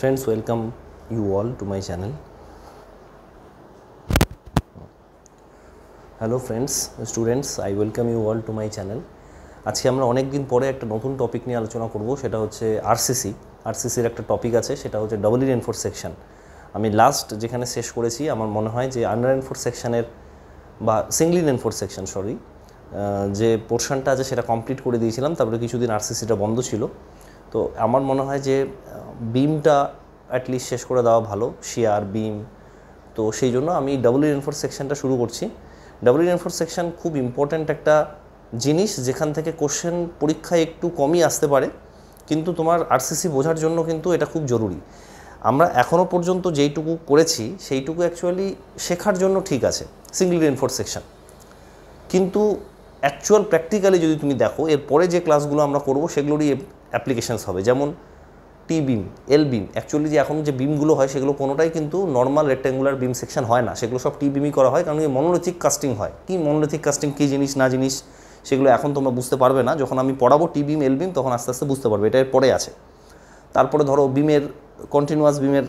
friends welcome you all to my channel hello friends students I welcome you all to my channel আজকে আমরা অনেক দিন পরে একটা নতুন টপিক নিয়ে আলোচনা করব সেটা হচ্ছে আরসিসি আরসিসির একটা টপিক আছে সেটা হচ্ছে ডবল ইন এনফোর্স সেকশন আমি লাস্ট যেখানে শেষ করেছি আমার মনে হয় যে আন্ডার এনফোর্স সেকশনের বা সিঙ্গলিন এনফোর্স সেকশন সরি যে পোর্শনটা আছে সেটা কমপ্লিট করে দিয়েছিলাম তারপরে কিছুদিন আরসিসিটা বন্ধ ছিল তো আমার মনে হয় যে বিমটা অ্যাটলিস্ট শেষ করে দেওয়া ভালো শিয়ার বিম তো সেই জন্য আমি ডাবল রিএনফোর্স সেকশনটা শুরু করছি ডাবল রিএনফোর্স সেকশন খুব ইম্পর্ট্যান্ট একটা জিনিস যেখান থেকে কোশ্চেন পরীক্ষায় একটু কমই আসতে পারে কিন্তু তোমার আরসিসি বোঝার জন্য কিন্তু এটা খুব জরুরি আমরা এখনও পর্যন্ত যেইটুকু করেছি সেইটুকু অ্যাকচুয়ালি শেখার জন্য ঠিক আছে সিঙ্গল রিএনফোর্স সেকশন কিন্তু অ্যাকচুয়াল প্র্যাকটিক্যালি যদি তুমি দেখো এরপরে যে ক্লাসগুলো আমরা করবো সেগুলোরই অ্যাপ্লিকেশানস হবে যেমন টি বিম এল বিম অ্যাকচুয়ালি যে এখন যে বিমগুলো হয় সেগুলো কোনোটাই কিন্তু নর্মাল রেক্ট্যাঙ্গুলার বিম সেকশন হয় না সেগুলো সব টি বিমই করা হয় কারণ মনোলিথিক কাস্টিং হয় কি মনোলিথিক কাস্টিং কী জিনিস না জিনিস সেগুলো এখন তোমরা বুঝতে পারবে না যখন আমি পড়াবো টি বিম এল বিম তখন আস্তে আস্তে বুঝতে পারবে এটা পরে আছে তারপরে ধরো বিমের কন্টিনিউয়াস বিমের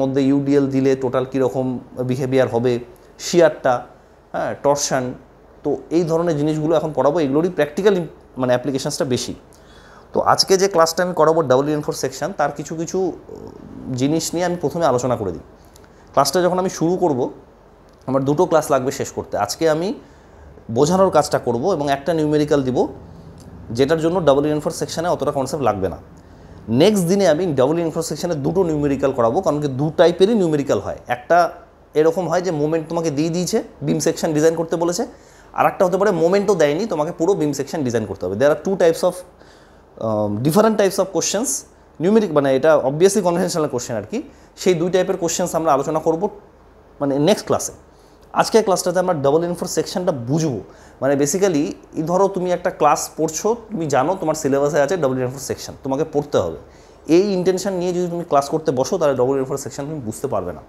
মধ্যে ইউডিএল দিলে টোটাল কীরকম বিহেভিয়ার হবে শিয়ারটা হ্যাঁ টর্শান তো এই ধরনের জিনিসগুলো এখন পড়াবো এগুলোরই প্র্যাকটিক্যাল মানে অ্যাপ্লিকেশানসটা বেশি তো আজকে যে ক্লাসটা আমি করাবো ডাবল ইনফোর সেকশন তার কিছু কিছু জিনিস নিয়ে আমি প্রথমে আলোচনা করে দিই ক্লাসটা যখন আমি শুরু করব আমার দুটো ক্লাস লাগবে শেষ করতে আজকে আমি বোঝানোর কাজটা করব এবং একটা নিউমেরিক্যাল দিব যেটার জন্য ডাবল ইনফোর সেকশানে অতটা কনসেপ্ট লাগবে না নেক্সট দিনে আমি ডাবল ইনফোর সেকশানে দুটো নিউমেরিক্যাল করাবো কারণ কি দু টাইপেরই নিউমেরিক্যাল হয় একটা এরকম হয় যে মোমেন্ট তোমাকে দিয়ে দিয়েছে বিম সেকশন ডিজাইন করতে বলেছে আর একটা হতে পারে মোমেন্টও দেয়নি তোমাকে পুরো বিম সেকশন ডিজাইন করতে হবে there are two types of different types of questions numeric মানে এটা অবভিয়াসলি কনভেনশনাল কোশ্চেন আর কি সেই দুই টাইপের কোশ্চেন্স আমরা আলোচনা করব মানে নেক্সট ক্লাসে আজকের ক্লাসটাতে আমরা ডবল ইনফোর সেকশনটা বুঝবো মানে বেসিক্যালি ধরো তুমি একটা ক্লাস পড়ছো তুমি জানো তোমার সিলেবাসে আছে ডবল ইনফোর সেকশন তোমাকে পড়তে হবে এই ইন্টেনশন নিয়ে যদি তুমি ক্লাস করতে বসো তাহলে ডবল ইনফোর সেকশন তুমি বুঝতে পারবে না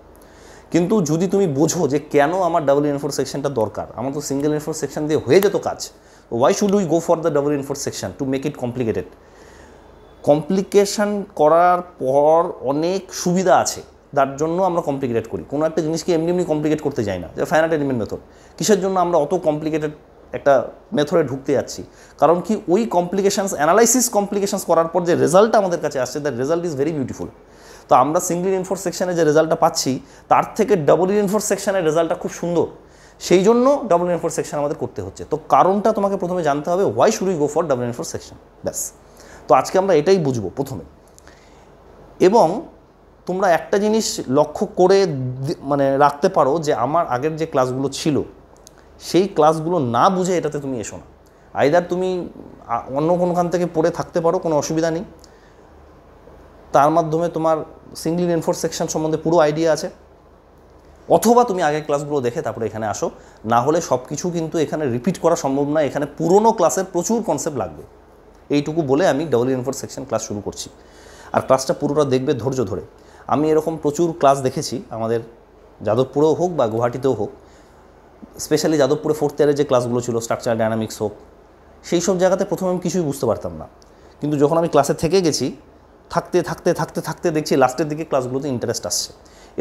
কিন্তু যদি তুমি বোঝো যে কেন আমার ডাবল ইনফোর সেকশনটা দরকার আমার তো সিঙ্গেল ইনফোর সেকশন দিয়ে হয়ে যেত কাজ why should we go for the double reinforced section to make it complicated complication করার পর অনেক সুবিধা আছে তার জন্য আমরা কমপ্লিকেটেড করি কোনো একটা জিনিসকে এমনি এমনি কমপ্লিকেট করতে যাই না যে ফাইনাল এলিমেন্ট মেথড কিসের জন্য আমরা অত কমপ্লিকেটেড একটা মেথডে ঢুকতে যাচ্ছি কারণ কি ওই কমপ্লিকেশানস অ্যানালাইসিস কমপ্লিকেশানস করার পর যে রেজাল্ট আমাদের কাছে আসছে the result is very beautiful তো আমরা সিঙ্গল ইনফোর্স সেকশানে যে রেজাল্টটা পাচ্ছি তার থেকে ডাবল ইনফোর্স সেকশানের রেজাল্টটা খুব সুন্দর সেই জন্য ডাবল এন ফোর সেকশন আমাদের করতে হচ্ছে তো কারণটা তোমাকে প্রথমে জানতে হবে why should you go for double reinforced section ব্যাস তো আজকে আমরা এটাই বুঝবো প্রথমে এবং তোমরা একটা জিনিস লক্ষ্য করে মানে রাখতে পারো যে আমার আগের যে ক্লাসগুলো ছিল সেই ক্লাসগুলো না বুঝে এটাতে তুমি এসো না আইদার তুমি অন্য কোনোখান থেকে পড়ে থাকতে পারো কোনো অসুবিধা নেই তার মাধ্যমে তোমার সিঙ্গলি এনফোর্স সেকশন সম্বন্ধে পুরো আইডিয়া আছে অথবা তুমি আগের ক্লাসগুলো দেখে তারপরে এখানে আসো না হলে সব কিছু কিন্তু এখানে রিপিট করা সম্ভব না এখানে পুরনো ক্লাসের প্রচুর কনসেপ্ট লাগবে এইটুকু বলে আমি ডাবল ইনফোর সেকশন ক্লাস শুরু করছি আর ক্লাসটা পুরোটা দেখবে ধৈর্য ধরে আমি এরকম প্রচুর ক্লাস দেখেছি আমাদের যাদবপুরেও হোক বা গুয়াহাটিতেও হোক স্পেশালি যাদবপুরে ফোর্থ ইয়ারের যে ক্লাসগুলো ছিল স্ট্রাকচার ডায়নামিক্স হোক সেই সব জায়গাতে প্রথমে আমি কিছুই বুঝতে পারতাম না কিন্তু যখন আমি ক্লাসে থেকে গেছি থাকতে থাকতে থাকতে থাকতে দেখছি লাস্টের দিকে ক্লাসগুলোতে ইন্টারেস্ট আসছে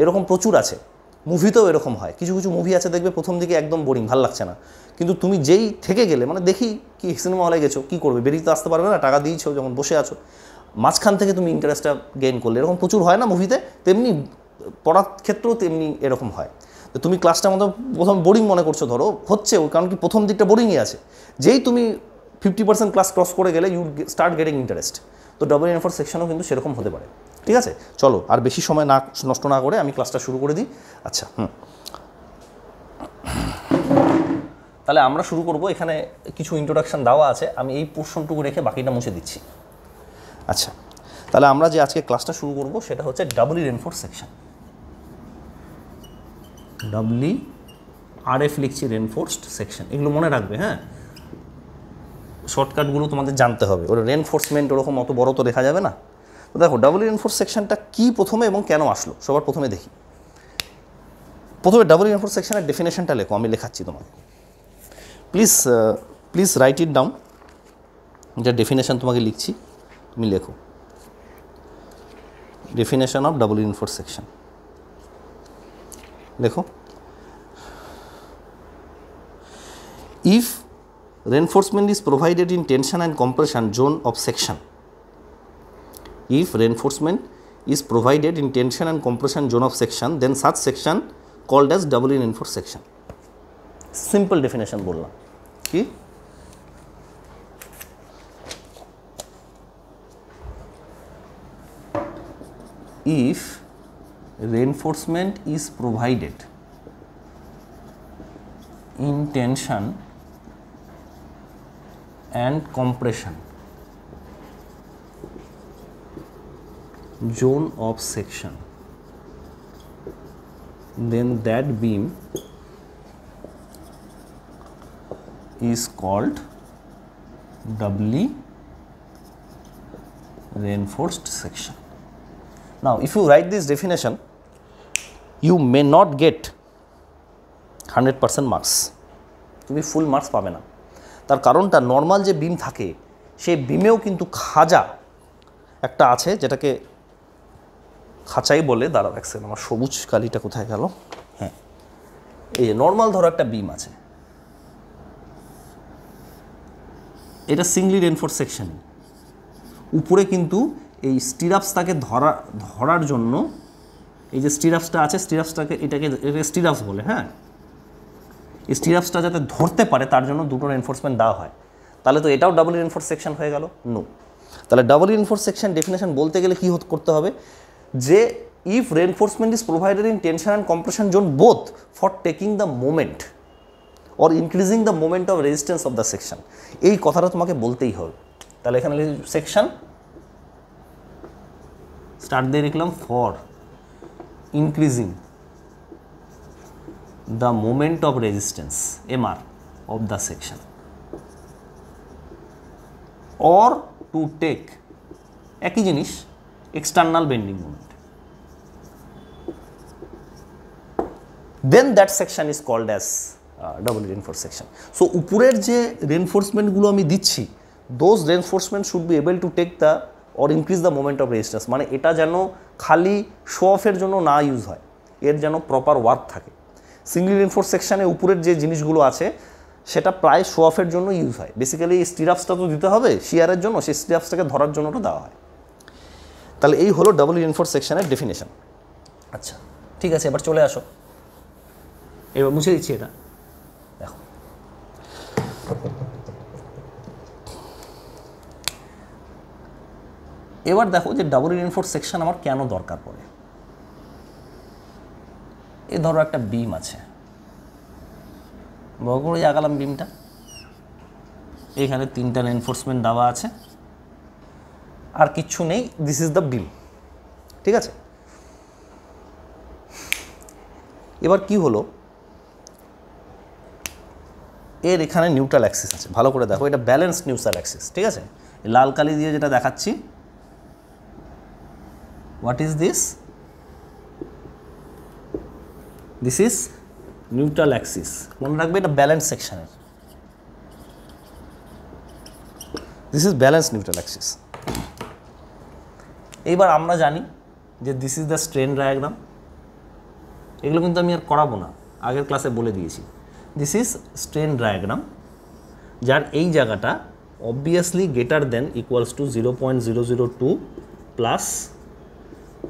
এরকম প্রচুর আছে মুভিতেও এরকম হয় কিছু কিছু মুভি আছে দেখবে প্রথম দিকে একদম বোরিং ভাল লাগছে না কিন্তু তুমি যেই থেকে গেলে মানে দেখি কি সিনেমা হলে গেছো কী করবে বেরিয়ে তো আসতে পারবে না টাকা দিয়েছো যখন বসে আছো মাঝখান থেকে তুমি ইন্টারেস্টটা গেইন করলে এরকম প্রচুর হয় না মুভিতে তেমনি পড়ার ক্ষেত্রেও তেমনি এরকম হয় তো তুমি ক্লাসটা মতো প্রথম বোরিং মনে করছো ধরো হচ্ছে কারণ কি প্রথম দিকটা বোরিংই আছে যেই তুমি ফিফটি পার্সেন্ট ক্লাস ক্রস করে গেলে ইউ স্টার্ট গেটিং ইন্টারেস্ট তো ডবল এনফোর সেকশনও কিন্তু সেরকম হতে পারে ঠিক আছে চলো আর বেশি সময় না নষ্ট না করে আমি ক্লাসটা শুরু করে দিই আচ্ছা হুম তাহলে আমরা শুরু করব এখানে কিছু ইন্ট্রোডাকশান দেওয়া আছে আমি এই পোর্শনটুকু রেখে বাকিটা মুছে দিচ্ছি আচ্ছা তাহলে আমরা যে আজকে ক্লাসটা শুরু করব সেটা হচ্ছে doubly reinforced section doubly R F লিখছি রেনফোর্সড সেকশন এগুলো মনে রাখবে হ্যাঁ শর্টকাটগুলো তোমাদের জানতে হবে ওটা রেনফোর্সমেন্ট ওরকম অত বড় তো দেখা যাবে না তো দেখো ডাবল ইনফোর্স সেকশনটা কী প্রথমে এবং কেন আসলো সবার প্রথমে দেখি প্রথমে ডাবল ইনফোর্স সেকশনের ডেফিনেশনটা লেখো আমি লেখাচ্ছি তোমাকে please please write it down যার ডেফিনেশন তোমাকে লিখছি তুমি লেখো definition of double reinforced section লেখো if reinforcement is provided in tension and compression zone of section if reinforcement is provided in tension and compression zone of section then such section called as double reinforced section simple definition bolna ki if reinforcement is provided in tension and compression zone of section then that beam is called doubly reinforced section. Now, if you write this definition, you may not get 100 percent marks তুমি full marks পাবে না তার কারণটা normal যে বিম থাকে সেই বিমেও কিন্তু খাজা একটা আছে যেটাকে খাঁচাই বলে দাঁড়া রাখছেন আমার সবুজ কালিটা কোথায় গেল হ্যাঁ এই নর্মাল ধরো একটা বিম আছে এটা সিঙ্গলি রেনফোর সেকশন উপরে কিন্তু এই স্টিরাপসটাকে ধরা ধরার জন্য এই যে স্টিরাপসটা আছে স্টিরাপসটাকে এটাকে স্টিরাপস বলে হ্যাঁ এই স্টিরাপসটা যাতে ধরতে পারে তার জন্য দুটো এনফোর্সমেন্ট দেওয়া হয় তাহলে তো এটাও ডাবল এনফোর্স সেকশন হয়ে গেল নো তাহলে ডাবল এনফোর্স সেকশন ডেফিনেশন বলতে গেলে কী করতে হবে যে if reinforcement is provided in tension and compression zone both for taking the moment or increasing the moment of resistance of the section এই কথাটা তোমাকে বলতেই হবে তাহলে এখানে সেকশন স্টার্ট দিয়ে দেখলাম for increasing the moment of resistance M R of the section or to take একই জিনিস external bending moment then that section is called as double reinforced section so উপরের যে রেনফোর্সমেন্টগুলো আমি দিচ্ছি those reinforcement should be able to take the or increase the moment of resistance মানে এটা যেন খালি শো অফের জন্য না ইউজ হয় এর যেন প্রপার ওয়ার্ক থাকে সিঙ্গল রেনফোর্স সেকশানে উপরের যে জিনিসগুলো আছে সেটা প্রায় শো অফের জন্য ইউজ হয় বেসিক্যালি স্টিরাপসটা তো দিতে হবে শিয়ারের জন্য সেই স্টিরাপসটাকে ধরার জন্য ওটা দেওয়া হয় তাহলে এই হলো ডাবল রেনফোর্স সেকশানের ডেফিনেশন আচ্ছা ঠিক আছে এবার চলে আসো এবার মুছে দিচ্ছি এটা দেখো এবার দেখো যে ডাবল ইনফোর্স সেকশন আমার কেন দরকার পড়ে এ ধরো একটা বিম আছে বড় আগালাম বিমটা এখানে তিনটা এনফোর্সমেন্ট দাবা আছে আর কিচ্ছু নেই দিস ইজ দ্য বিম ঠিক আছে এবার কি হলো এর এখানে নিউট্রাল অ্যাক্সিস আছে ভালো করে দেখো এটা ব্যালেন্স নিউট্রাল অ্যাক্সিস ঠিক আছে লাল কালি দিয়ে যেটা দেখাচ্ছি what is this this is neutral axis মনে রাখবে এটা ব্যালেন্স সেকশানের this is balance neutral axis এইবার আমরা জানি যে this is the strain diagram এগুলো কিন্তু আমি আর করাবো না আগের ক্লাসে বলে দিয়েছি দিস ইজ স্ট্রেন ডায়াগ্রাম যার এই জায়গাটা obviously greater than equals to zero point zero zero two plus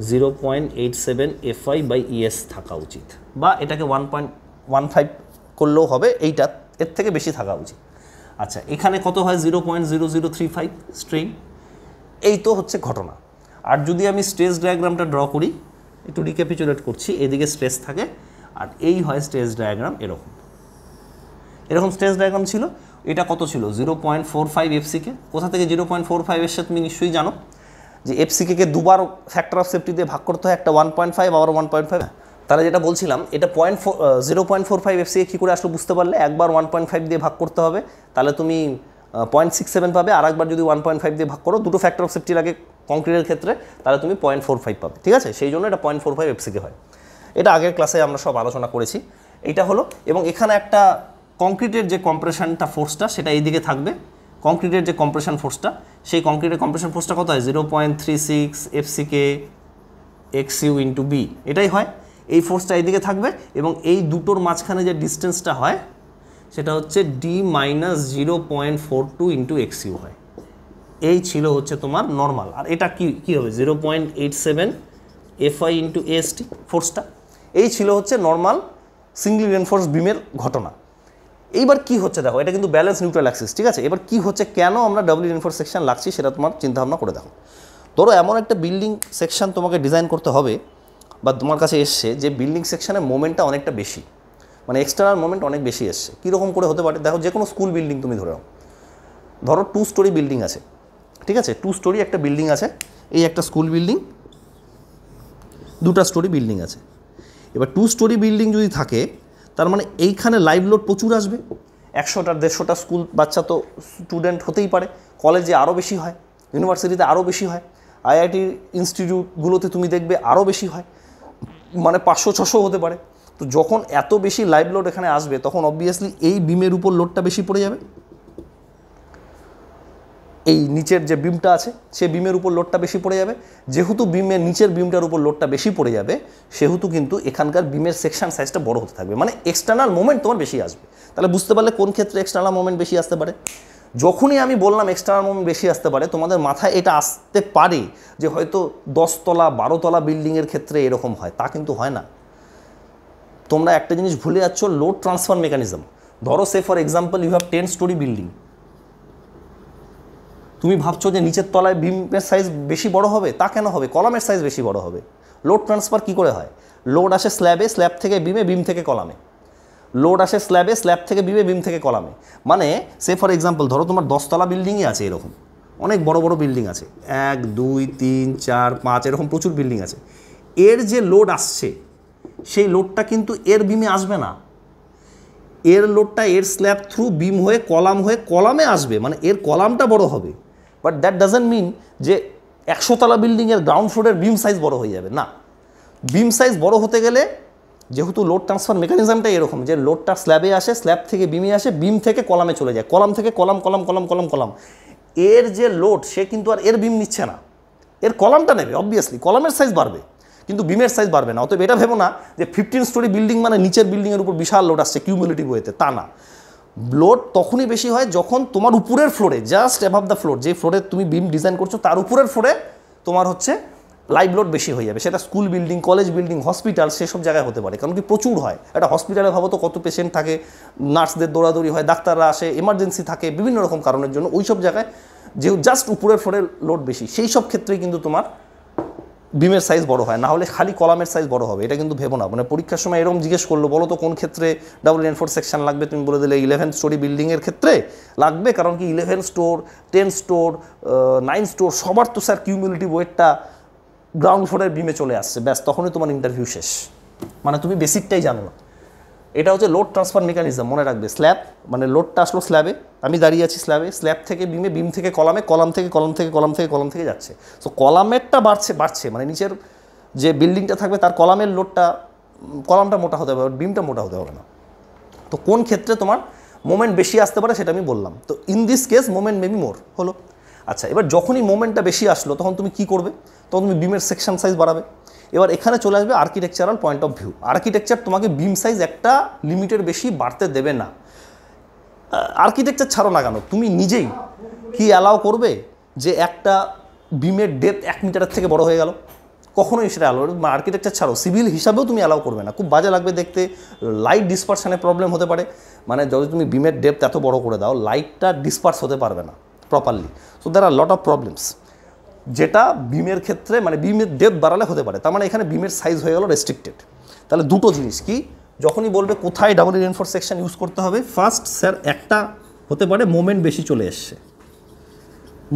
zero point eight seven F FI by ES থাকা উচিত বা এটাকে ওয়ান পয়েন্ট ওয়ান ফাইভ করলেও হবে এইটা এর থেকে বেশি থাকা উচিত আচ্ছা এখানে কত হয় zero point zero zero three five strain এই তো হচ্ছে ঘটনা আর যদি আমি স্ট্রেস ডায়াগ্রামটা ড্র করি একটু রিক্যাপিচুলেট করছি এদিকে স্ট্রেস থাকে আর এই হয় স্ট্রেস ডায়াগ্রাম এরকম এরকম স্টেজ ডায়াগ্রাম ছিল এটা কত ছিল zero point four five FCK কোথা থেকে জিরো পয়েন্ট ফোর ফাইভ সাথে তুমি নিশ্চয়ই জানো যে এফসিকে দুবার ফ্যাক্টর অফ সেফটি দিয়ে ভাগ করতে হয় একটা ওয়ান পয়েন্ট ফাইভ আবার ওয়ান পয়েন্ট ফাইভ তাহলে যেটা বলছিলাম এটা point four zero point four five FCK কী করে আসলে বুঝতে পারলে একবার ওয়ান পয়েন্ট ফাইভ দিয়ে ভাগ করতে হবে তাহলে তুমি পয়েন্ট সিক্স সেভেন পাবে আর একবার যদি ওয়ান পয়েন্ট ফাইভ দিয়ে ভাগ করো দুটো ফ্যাক্টর অফ সেফটি লাগে কংক্রিটের ক্ষেত্রে তাহলে তুমি পয়েন্ট ফোর ফাইভ পাবে ঠিক আছে সেই জন্য এটা পয়েন্ট ফোর ফাইভ এফসিকে হয় এটা আগের ক্লাসে আমরা সব আলোচনা করেছি এটা হলো এবং এখানে একটা কংক্রিটের যে কম্প্রেশনটা ফোর্সটা সেটা এইদিকে থাকবে কংক্রিটের যে কম্প্রেশন ফোর্সটা সেই কংক্রিটের কম্প্রেশন ফোর্সটা কত হয় zero point three six এফসিকে X U into B এটাই হয় এই ফোর্সটা এইদিকে থাকবে এবং এই দুটোর মাঝখানে যে ডিস্টেন্সটা হয় সেটা হচ্ছে D minus zero point four two into X U হয় এই ছিল হচ্ছে তোমার নর্মাল আর এটা কি কী হবে zero point eight seven F I into T ফোর্সটা এই ছিল হচ্ছে নর্মাল সিঙ্গল রেনফোর্স বিমের ঘটনা এইবার কি হচ্ছে দেখো এটা কিন্তু ব্যালেন্স নিউট্রাল অ্যাক্সিস ঠিক আছে এবার কি হচ্ছে কেন আমরা ডাব্লিউ সেকশন লাগছি সেটা তোমার চিন্তাভাবনা করে দেখো ধরো এমন একটা বিল্ডিং সেকশন তোমাকে ডিজাইন করতে হবে বা তোমার কাছে এসছে যে বিল্ডিং সেকশনের মোমেন্টটা অনেকটা বেশি মানে এক্সটার্নাল মোমেন্ট অনেক বেশি এসছে কীরকম করে হতে পারে দেখো যে কোনো স্কুল বিল্ডিং তুমি ধরে ধরো টু স্টোরি বিল্ডিং আছে ঠিক আছে টু স্টোরি একটা বিল্ডিং আছে এই একটা স্কুল বিল্ডিং দুটা স্টোরি বিল্ডিং আছে এবার টু স্টোরি বিল্ডিং যদি থাকে তার মানে এইখানে লাইভ লোড প্রচুর আসবে একশোটা দেড়শোটা স্কুল বাচ্চা তো স্টুডেন্ট হতেই পারে কলেজে আরও বেশি হয় ইউনিভার্সিটিতে আরও বেশি হয় আইআইটি ইনস্টিটিউটগুলোতে তুমি দেখবে আরও বেশি হয় মানে পাঁচশো ছশো হতে পারে তো যখন এত বেশি লাইভ লোড এখানে আসবে তখন অবভিয়াসলি এই বিমের উপর লোডটা বেশি পড়ে যাবে এই নিচের যে বিমটা আছে সে বিমের উপর লোডটা বেশি পড়ে যাবে যেহেতু বিমের নিচের বিমটার উপর লোডটা বেশি পড়ে যাবে সেহেতু কিন্তু এখানকার বিমের সেকশন সাইজটা বড় হতে থাকবে মানে এক্সটার্নাল মোমেন্ট তোমার বেশি আসবে তাহলে বুঝতে পারলে কোন ক্ষেত্রে এক্সটার্নাল মোমেন্ট বেশি আসতে পারে যখনই আমি বললাম এক্সটার্নাল মোমেন্ট বেশি আসতে পারে তোমাদের মাথায় এটা আসতে পারে যে হয়তো দশতলা বারোতলা বিল্ডিংয়ের ক্ষেত্রে এরকম হয় তা কিন্তু হয় না তোমরা একটা জিনিস ভুলে যাচ্ছ লোড ট্রান্সফার মেকানিজম ধরো say for example you have ten story building তুমি ভাবছো যে নিচের তলায় বিমের সাইজ বেশি বড় হবে তা কেন হবে কলামের সাইজ বেশি বড় হবে লোড ট্রান্সফার কি করে হয় লোড আসে স্ল্যাবে স্ল্যাব থেকে বিমে বিম থেকে কলামে লোড আসে স্ল্যাবে স্ল্যাব থেকে বিমে বিম থেকে কলামে মানে সে ফর এক্সাম্পল ধরো তোমার দশতলা বিল্ডিংই আছে এরকম অনেক বড় বড় বিল্ডিং আছে এক দুই তিন চার পাঁচ এরকম প্রচুর বিল্ডিং আছে এর যে লোড আসছে সেই লোডটা কিন্তু এর বিমে আসবে না এর লোডটা এর স্ল্যাব থ্রু বিম হয়ে কলাম হয়ে কলামে আসবে মানে এর কলামটা বড় হবে বাট দ্যাট ডাজেন্ট মিন যে একশোতলা বিল্ডিংয়ের গ্রাউন্ড ফ্লোরের বিম সাইজ বড় হয়ে যাবে না বিম সাইজ বড় হতে গেলে যেহেতু লোড ট্রান্সফার মেকানিজমটাই এরকম যে লোডটা স্ল্যাবে আসে স্ল্যাব থেকে বিমে আসে বিম থেকে কলামে চলে যায় কলাম থেকে column column column column column এর যে লোড সে কিন্তু আর এর বিম নিচ্ছে না এর কলামটা নেবে অবভিয়াসলি কলামের সাইজ বাড়বে কিন্তু বিমের সাইজ বাড়বে না অতএব এটা ভেবো না যে ফিফটিন স্টোরি বিল্ডিং মানে নিচের বিল্ডিংয়ের উপর বিশাল লোড আসছে কিউমুলেটিভ ওয়েতে তা না ব্লোড তখনই বেশি হয় যখন তোমার উপরের ফ্লোরে জাস্ট অ্যাভাব দ্য ফ্লোর যে ফ্লোরে তুমি বিম ডিজাইন করছো তার উপরের ফ্লোরে তোমার হচ্ছে লাইভ লোড বেশি হয়ে যাবে সেটা school building college building hospital সেসব জায়গায় হতে পারে কারণ কি প্রচুর হয় একটা হসপিটালে ভাবো তো কত পেশেন্ট থাকে নার্সদের দৌড়াদৌড়ি হয় ডাক্তাররা আসে এমার্জেন্সি থাকে বিভিন্ন রকম কারণের জন্য ওই সব জায়গায় যে জাস্ট উপরের ফ্লোরে লোড বেশি সেই সব ক্ষেত্রেই কিন্তু তোমার বিমের সাইজ বড় হয় না হলে খালি কলামের সাইজ বড় হবে এটা কিন্তু ভেবো না মানে পরীক্ষার সময় এরকম জিজ্ঞেস করলো বলো তো কোন ক্ষেত্রে ডাবল ফোর সেকশন লাগবে তুমি বলে দিলে ইলেভেন স্টোরি বিল্ডিংয়ের ক্ষেত্রে লাগবে কারণ কি eleven store ten store nine store সবার তো স্যার কিউমিউলিটিভ ওয়েটটা গ্রাউন্ড ফ্লোরের বিমে চলে আসছে ব্যাস তখনই তোমার ইন্টারভিউ শেষ মানে তুমি বেসিকটাই জানো না এটা হচ্ছে লোড ট্রান্সফার মেকানিজম মনে রাখবে স্ল্যাব মানে লোডটা আসলো স্ল্যাবে আমি দাঁড়িয়ে আছি স্ল্যাবে স্ল্যাব থেকে বিমে বিম থেকে কলামে কলাম থেকে কলাম থেকে কলাম থেকে কলাম থেকে যাচ্ছে সো কলামেরটা বাড়ছে বাড়ছে মানে নিচের যে বিল্ডিংটা থাকবে তার কলামের লোডটা কলামটা মোটা হতে হবে বিমটা মোটা হতে হবে না তো কোন ক্ষেত্রে তোমার মোমেন্ট বেশি আসতে পারে সেটা আমি বললাম তো in this case moment maybe more হলো আচ্ছা এবার যখনই মোমেন্টটা বেশি আসলো তখন তুমি কি করবে তখন তুমি বিমের সেকশন সাইজ বাড়াবে এবার এখানে চলে আসবে architectural point of view architecture তোমাকে বিম সাইজ একটা লিমিটের বেশি বাড়তে দেবে না আর্কিটেকচার ছাড়ো না কেন তুমি নিজেই কি অ্যালাউ করবে যে একটা বিমের ডেপ এক মিটারের থেকে বড় হয়ে গেল কখনোই সেটা অ্যালাউ আর্কিটেকচার ছাড়ো সিভিল হিসাবেও তুমি অ্যালাউ করবে না খুব বাজে লাগবে দেখতে লাইট ডিসপার্সানের প্রবলেম হতে পারে মানে যদি তুমি বিমের ডেপথ এত বড় করে দাও লাইটটা ডিসপার্স হতে পারবে না properly so there are lot of problems যেটা বিমের ক্ষেত্রে মানে বিমের ডেথ বাড়ালে হতে পারে তার মানে এখানে বিমের সাইজ হয়ে গেল রেস্ট্রিক্টেড তাহলে দুটো জিনিস কি যখনই বলবে কোথায় ডাবল রেনফোর্স সেকশন ইউজ করতে হবে ফার্স্ট স্যার একটা হতে পারে মোমেন্ট বেশি চলে এসছে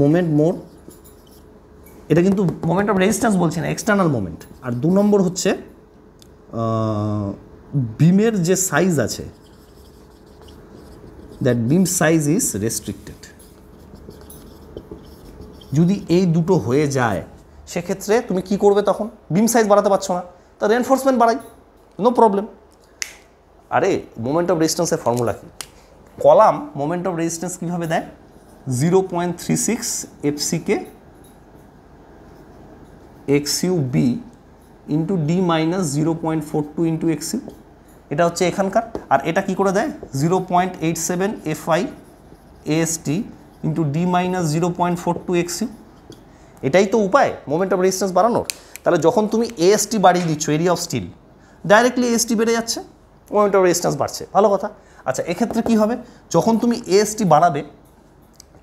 মোমেন্ট মোর এটা কিন্তু মোমেন্ট অফ রেজিস্ট্যান্স বলছি না এক্সটার্নাল মোমেন্ট আর দু নম্বর হচ্ছে বিমের যে সাইজ আছে that beam size is restricted যদি এই দুটো হয়ে যায় সেক্ষেত্রে তুমি কি করবে তখন বিম সাইজ বাড়াতে পারছো না তা রেনফোর্সমেন্ট বাড়াই নো প্রবলেম আরে মোমেন্ট অফ রেজিস্ট্যান্সের ফর্মুলা কী কলাম মোমেন্ট অফ রেজিস্ট্যান্স কীভাবে দেয় zero point three six FC X you B into D minus zero point four two into X U এটা হচ্ছে এখানকার আর এটা কি করে দেয় zero point eight seven FI AST into D minus zero point four two x U এটাই তো উপায় মোমেন্ট অফ রেজিস্ট্যান্স বাড়ানোর তাহলে যখন তুমি এএসটি বাড়িয়ে দিচ্ছ area of steel directly AST বেড়ে যাচ্ছে মোমেন্ট অফ রেজিস্ট্যান্স বাড়ছে ভালো কথা আচ্ছা এক্ষেত্রে কী হবে যখন তুমি এএসটি বাড়াবে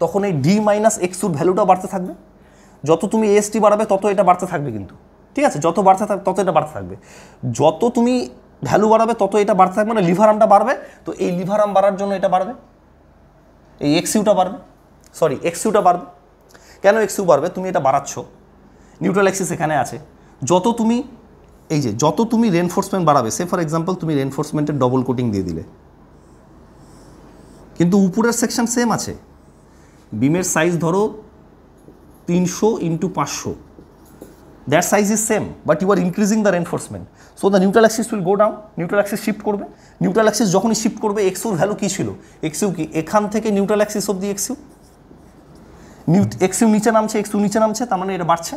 তখন এই ডি মাইনাস এক্সুর ভ্যালুটা বাড়তে থাকবে যত তুমি এএসটি বাড়াবে তত এটা বাড়তে থাকবে কিন্তু ঠিক আছে যত বাড়তে থাকবে তত এটা বাড়তে থাকবে যত তুমি ভ্যালু বাড়াবে তত এটা বাড়তে থাকবে মানে লিভার আমটা বাড়বে তো এই লিভার আম বাড়ার জন্য এটা বাড়বে এই এক্সিউটা বাড়বে সরি এক্স ইউটা বাড়বে কেন এক্স ইউ বাড়বে তুমি এটা বাড়াচ্ছ নিউট্রাল অ্যাক্সিস এখানে আছে যত তুমি এই যে যত তুমি রেনফোর্সমেন্ট বাড়াবে সে ফর এক্সাম্পল তুমি রেনফোর্সমেন্টের ডবল কোটিং দিয়ে দিলে কিন্তু উপরের সেকশন সেম আছে বিমের সাইজ ধরো তিনশো ইন্টু পাঁচশো that size is same but you are increasing the reinforcement so the neutral axis will go down neutral axis shift করবে নিউট্রাল অ্যাক্সিস যখনই শিফট করবে এক্সিউর ভ্যালু কী ছিল এক্সিউ কি এখান থেকে neutral axis of the XU X U নিচে নামছে এক্সিউ নিচে নামছে তার মানে এটা বাড়ছে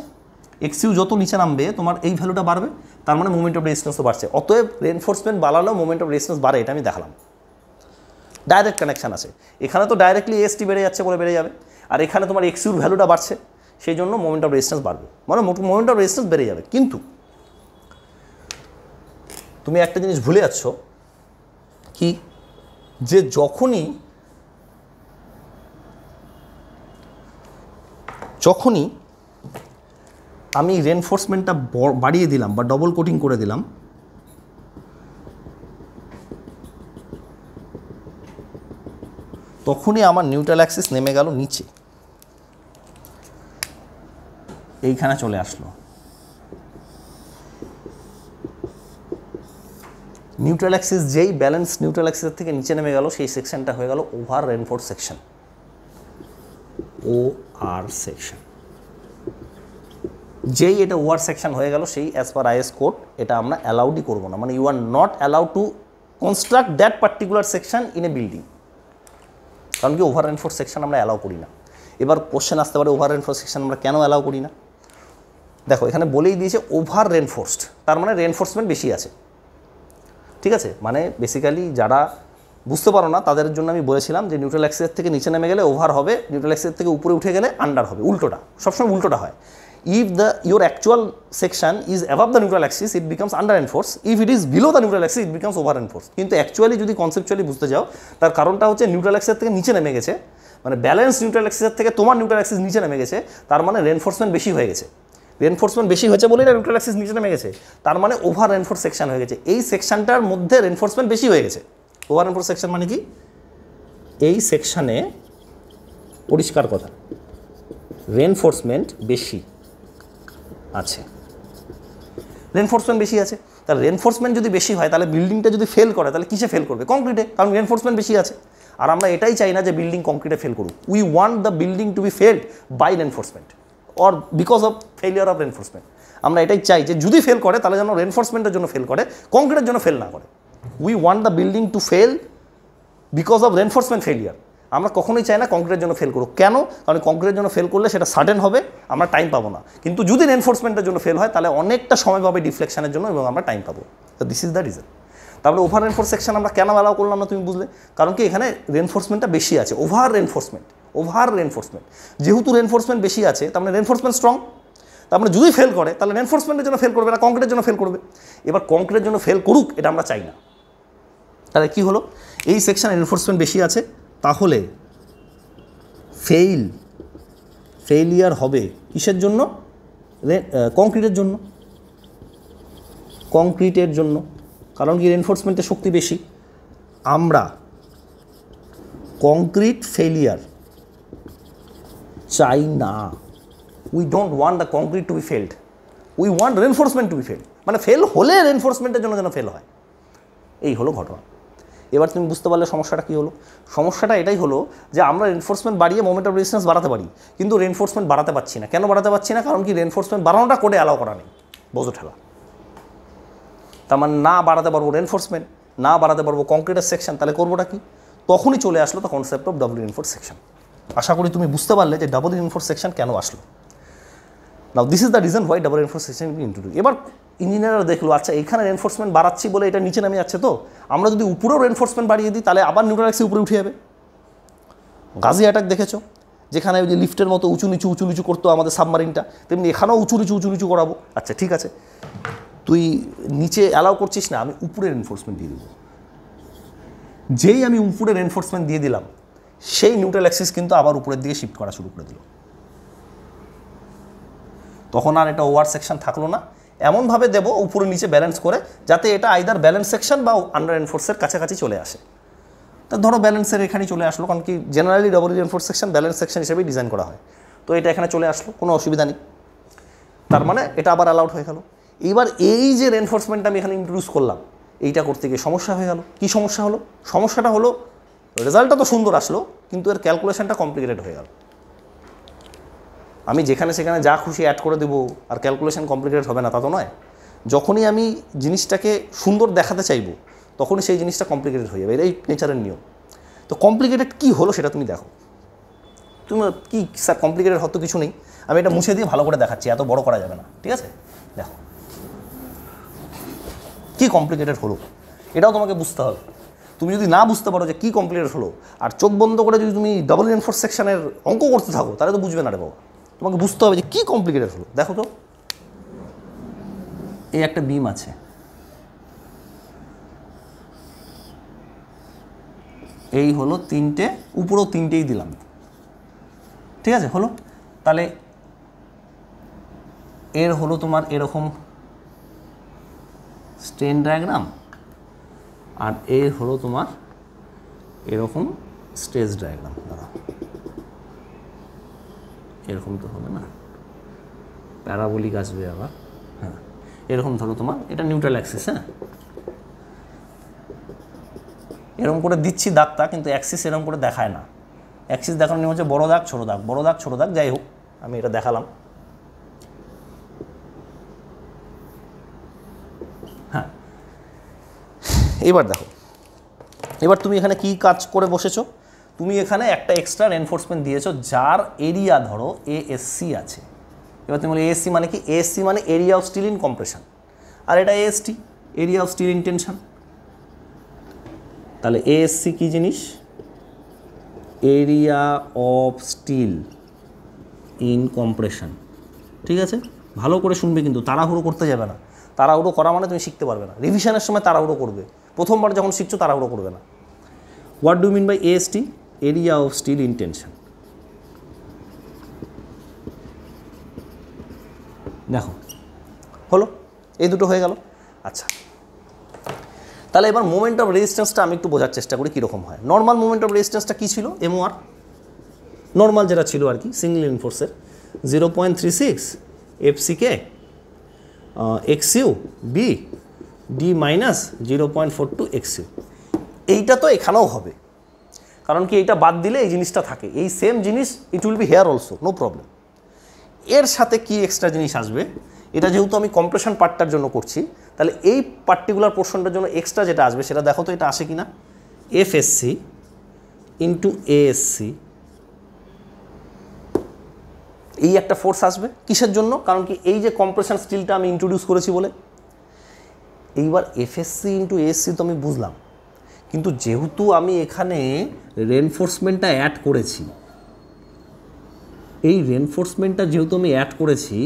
এক্স ইউ যত নিচে নামবে তোমার এই ভ্যালুটা বাড়বে তার মানে মোমেন্ট অফ রেজিস্ট্যান্সও বাড়ছে অতএব রেনফোর্সমেন্ট বাড়ালেও মুভমেন্ট অফ রেজিস্ট্যান্স বাড়ে এটা আমি দেখালাম ডাইরেক্ট কানেকশান আছে এখানে তো ডাইরেক্টলি এসটি বেড়ে যাচ্ছে বলে বেড়ে যাবে আর এখানে তোমার এক্সিউর ভ্যালুটা বাড়ছে সেই জন্য মুভমেন্ট অফ রেজিস্ট্যান্স বাড়বে মানে মুভমেন্ট অফ রেজিস্ট্যান্স বেড়ে যাবে কিন্তু তুমি একটা জিনিস ভুলে যাচ্ছ কি যে যখনই যখনই আমি রেনফোর্সমেন্টটা বাড়িয়ে দিলাম বা ডবল কোটিং করে দিলাম তখনই আমার নিউট্রাল অ্যাক্সিস নেমে গেল নিচে এইখানে চলে আসলো নিউট্রাল অ্যাক্সিস যেই ব্যালেন্স নিউট্রাল অ্যাক্সিসের থেকে নিচে নেমে গেল সেই সেকশনটা হয়ে গেল ওভার রেনফোর্স সেকশন ও আর সেকশন যেই এটা ওয়ার সেকশন হয়ে গেল সেই অ্যাজ পার আইএস কোড এটা আমরা অ্যালাউডই করবো না মানে you are not allowed to construct that particular section in a building কারণ কি ওভার এনফোর্স সেকশন আমরা অ্যালাউ করি না এবার কোশ্চেন আসতে পারে ওভার এনফোর্স সেকশন আমরা কেন অ্যালাউ করি না দেখো এখানে বলেই দিয়েছে ওভার রেনফোর্সড তার মানে রেনফোর্সমেন্ট বেশি আছে ঠিক আছে মানে বেসিক্যালি যারা বুঝতে পারো না তাদের জন্য আমি বলেছিলাম যে নিউট্রাল অ্যাক্সিসের থেকে নিচে নেমে গেলে ওভার হবে নিউট্রাল অ্যাক্সিসের থেকে উপরে উঠে গেলে আন্ডার হবে উল্টোটা সবসময় উল্টোটা হয় if the your actual section is above the neutral axis it becomes under enforced it it below the the neutral axis it becomes over enforced কিন্তু অ্যাকচুয়ালি যদি কনসেপচুয়ালি বুঝতে যাও তার কারণটা হচ্ছে নিউট্রাল অ্যাক্সিস থেকে নিচে নেমে গেছে মানে ব্যালেন্স নিউট্রাল অ্যাক্সিসের থেকে তোমার নিউট্রাল অ্যাক্সিস নিচে নেমে গেছে তার মানে রেনফোর্সমেন্ট বেশি হয়ে গেছে রেনফোর্সমেন্ট বেশি হয়েছে বলেই না নিউট্রাল অ্যাক্সিস নিচে নেমে গেছে তার মানে ওভার রেনফোর্স সেকশন হয়ে গেছে এই সেকশনটার মধ্যে রেনফোর্সমেন্ট বেশি হয়ে গেছে ওয়ান ফোর সেকশন মানে কি এই সেকশানে পরিষ্কার কথা রেনফোর্সমেন্ট বেশি আছে রেনফোর্সমেন্ট বেশি আছে তাহলে রেনফোর্সমেন্ট যদি বেশি হয় তাহলে বিল্ডিংটা যদি ফেল করে তাহলে কিসে ফেল করবে কংক্রিটে কারণ রেনফোর্সমেন্ট বেশি আছে আর আমরা এটাই চাই না যে বিল্ডিং কংক্রিটে ফেল করুক we want the building to be fail by reinforcement or because of failure of reinforcement আমরা এটাই চাই যে যদি ফেল করে তাহলে যেন রেনফোর্সমেন্টের জন্য ফেল করে কংক্রিটের জন্য ফেল না করে we want the building to fail because of reinforcement failure আমরা কখনোই চাই না কংক্রিটের জন্য ফেল করুক কেন কারণ কংক্রিটের জন্য ফেল করলে সেটা সাডেন হবে আমরা টাইম পাবো না কিন্তু যদি এনফোর্সমেন্টের জন্য ফেল হয় তাহলে অনেকটা সময় পাবে ডিফ্লেকশনের জন্য এবং আমরা টাইম পাবো তো দিস ইজ দ্য রিজন তারপরে ওভার রেনফোর্স সেকশন আমরা কেন অ্যালাউ করলাম না তুমি বুঝলে কারণ কি এখানে রেনফোর্সমেন্টটা বেশি আছে ওভার রেনফোর্সমেন্ট ওভার রেনফোর্সমেন্ট যেহেতু রেনফোর্সমেন্ট বেশি আছে তার মানে রেনফোর্সমেন্ট স্ট্রং তার মানে যদি ফেল করে তাহলে রেনফোর্সমেন্টের জন্য ফেল করবে না কংক্রিটের জন্য ফেল করবে এবার কংক্রিটের জন্য ফেল করুক এটা আমরা চাই না তাহলে কি হলো এই সেকশন এনফোর্সমেন্ট বেশি আছে তাহলে ফেইল ফেইলিয়ার হবে কিসের জন্য কংক্রিটের জন্য কংক্রিটের জন্য কারণ কি এনফোর্সমেন্টের শক্তি বেশি আমরা কংক্রিট ফেলিয়ার চাই না we don't want the concrete to be failed we want reinforcement to be failed মানে ফেল হলে রেনফোর্সমেন্টের জন্য যেন ফেল হয় এই হলো ঘটনা এবার তুমি বুঝতে পারলে সমস্যাটা কী হলো সমস্যাটা এটাই হলো যে আমরা রেনফোর্সমেন্ট বাড়িয়ে মোমেন্ট অফ রেজিস্ট্যান্স বাড়াতে পারি কিন্তু রেনফোর্সমেন্ট বাড়াতে পারছি না কেন বাড়াতে পারছি না কারণ কি রেনফোর্সমেন্ট বাড়ানোটা কোডে অ্যালাউ করা নেই বোঝো ঠেলা তার মানে না বাড়াতে পারবো রেনফোর্সমেন্ট না বাড়াতে পারবো কংক্রিটের সেকশন তাহলে করবোটা কি তখনই চলে আসলো the concept of double reinforced section আশা করি তুমি বুঝতে পারলে যে ডাবল ইনফোর্স সেকশন কেন আসলো now this is the reason why double reinforced section introduce এবার ইঞ্জিনিয়াররা দেখলো আচ্ছা এখানে রেনফোর্সমেন্ট বাড়াচ্ছি বলে এটা নিচে নামে যাচ্ছে তো আমরা যদি উপরেও রেনফোর্সমেন্ট বাড়িয়ে দিই তাহলে আবার নিউট্রালাক্সি উপরে উঠে যাবে গাজি অ্যাটাক দেখেছো যেখানে ওই যে লিফটের মতো উঁচু নিচু উঁচু নিচু করতো আমাদের সাবমারিনটা তেমনি এখানেও উঁচু নিচু উঁচু নিচু করাবো আচ্ছা ঠিক আছে তুই নিচে অ্যালাউ করছিস না আমি উপরে এনফোর্সমেন্ট দিয়ে দেবো যেই আমি উপরে এনফোর্সমেন্ট দিয়ে দিলাম সেই নিউট্রাল অ্যাক্সিস কিন্তু আবার উপরের দিকে শিফট করা শুরু করে দিল তখন আর এটা ওয়ার সেকশন থাকলো না এমনভাবে দেব উপরে নিচে ব্যালেন্স করে যাতে এটা আইদার ব্যালেন্স সেকশন বা আন্ডার এনফোর্সের কাছাকাছি চলে আসে তা ধরো ব্যালেন্সের এখানে চলে আসলো কারণ কি generally double reinforced section balance section হিসেবেই ডিজাইন করা হয় তো এটা এখানে চলে আসলো কোনো অসুবিধা নেই তার মানে এটা আবার অ্যালাউড হয়ে গেল এইবার এই যে এনফোর্সমেন্ট আমি এখানে ইন্ট্রোডিউস করলাম এইটা করতে গিয়ে সমস্যা হয়ে গেল কী সমস্যা হলো সমস্যাটা হলো রেজাল্টটা তো সুন্দর আসলো কিন্তু এর ক্যালকুলেশনটা কমপ্লিকেটেড হয়ে গেল আমি যেখানে সেখানে যা খুশি অ্যাড করে দেবো আর ক্যালকুলেশন কমপ্লিকেটেড হবে না তা তো নয় যখনই আমি জিনিসটাকে সুন্দর দেখাতে চাইবো তখনই সেই জিনিসটা কমপ্লিকেটেড হয়ে যাবে এটাই নেচারের নিয়ম তো কমপ্লিকেটেড কী হলো সেটা তুমি দেখো তুমি কি স্যার কমপ্লিকেটেড হতো কিছু নেই আমি এটা মুছে দিয়ে ভালো করে দেখাচ্ছি এত বড় করা যাবে না ঠিক আছে দেখো কি কমপ্লিকেটেড হলো এটাও তোমাকে বুঝতে হবে তুমি যদি না বুঝতে পারো যে কী কমপ্লিকেটেড হলো আর চোখ বন্ধ করে যদি তুমি ডবল ইনফোর্স সেকশনের অঙ্ক করতে থাকো তাহলে তো বুঝবে না রে বাবা তোমাকে বুঝতে হবে যে কী কমপ্লিকেটেড হলো দেখো তো এই একটা বিম আছে এই হলো তিনটে উপরেও তিনটেই দিলাম ঠিক আছে হলো তাহলে এর হলো তোমার এরকম স্ট্রেন ডায়াগ্রাম আর এর হলো তোমার এরকম স্টেজ ডায়াগ্রাম দাঁড়া এরকম তো হবে না প্যারাবলিক আসবে আবার হ্যাঁ এরকম ধরো তোমার এটা নিউট্রাল অ্যাক্সিস হ্যাঁ এরকম করে দিচ্ছি দাগটা কিন্তু অ্যাক্সিস এরকম করে দেখায় না অ্যাক্সিস দেখানো নিয়ম হচ্ছে বড় দাগ ছোটো দাগ বড় দাগ ছোটো দাগ যাই হোক আমি এটা দেখালাম হ্যাঁ এবার দেখো এবার তুমি এখানে কি কাজ করে বসেছো তুমি এখানে একটা এক্সট্রা এনফোর্সমেন্ট দিয়েছো যার এরিয়া ধরো এএসসি আছে এবার তুমি বলো এএসসি মানে কি এএসসি মানে area of steel in compression আর এটা AST area of steel in tension তাহলে এএসসি কী জিনিস area of steel in compression ঠিক আছে ভালো করে শুনবে কিন্তু তাড়াহুড়ো করতে যাবে না তাড়াহুড়ো করা মানে তুমি শিখতে পারবে না রিভিশনের সময় তাড়াহুড়ো করবে প্রথমবার যখন শিখছো তাড়াহুড়ো করবে না what do mean by AST area of steel in দেখো হলো এই দুটো হয়ে গেল আচ্ছা তাহলে এবার মোমেন্ট অফ রেজিস্ট্যান্সটা আমি একটু বোঝার চেষ্টা করি কীরকম হয় নর্মাল মোমেন্ট অফ রেজিস্ট্যান্সটা কী ছিল এম এমওআর নর্মাল যেটা ছিল আর কি সিঙ্গল ইনফোর্সের zero point three six F C K X you B D minus zero point four two x U এইটা তো এখানেও হবে কারণ কি এটা বাদ দিলে এই জিনিসটা থাকে এই সেম জিনিস it will be here also no problem এর সাথে কি এক্সট্রা জিনিস আসবে এটা যেহেতু আমি কম্প্রেশন পার্টটার জন্য করছি তাহলে এই পার্টিকুলার পোর্শনটার জন্য এক্সট্রা যেটা আসবে সেটা দেখো তো এটা আসে কি না এফএসসি ইন্টু এএসসি এই একটা ফোর্স আসবে কিসের জন্য কারণ কি এই যে কম্প্রেশন স্টিলটা আমি ইন্ট্রোডিউস করেছি বলে এইবার এফএসসি ইন্টু এএসসি তো আমি বুঝলাম কিন্তু যেহেতু আমি এখানে রেনফোর্সমেন্টটা অ্যাড করেছি এই রেনফোর্সমেন্টটা যেহেতু আমি অ্যাড করেছি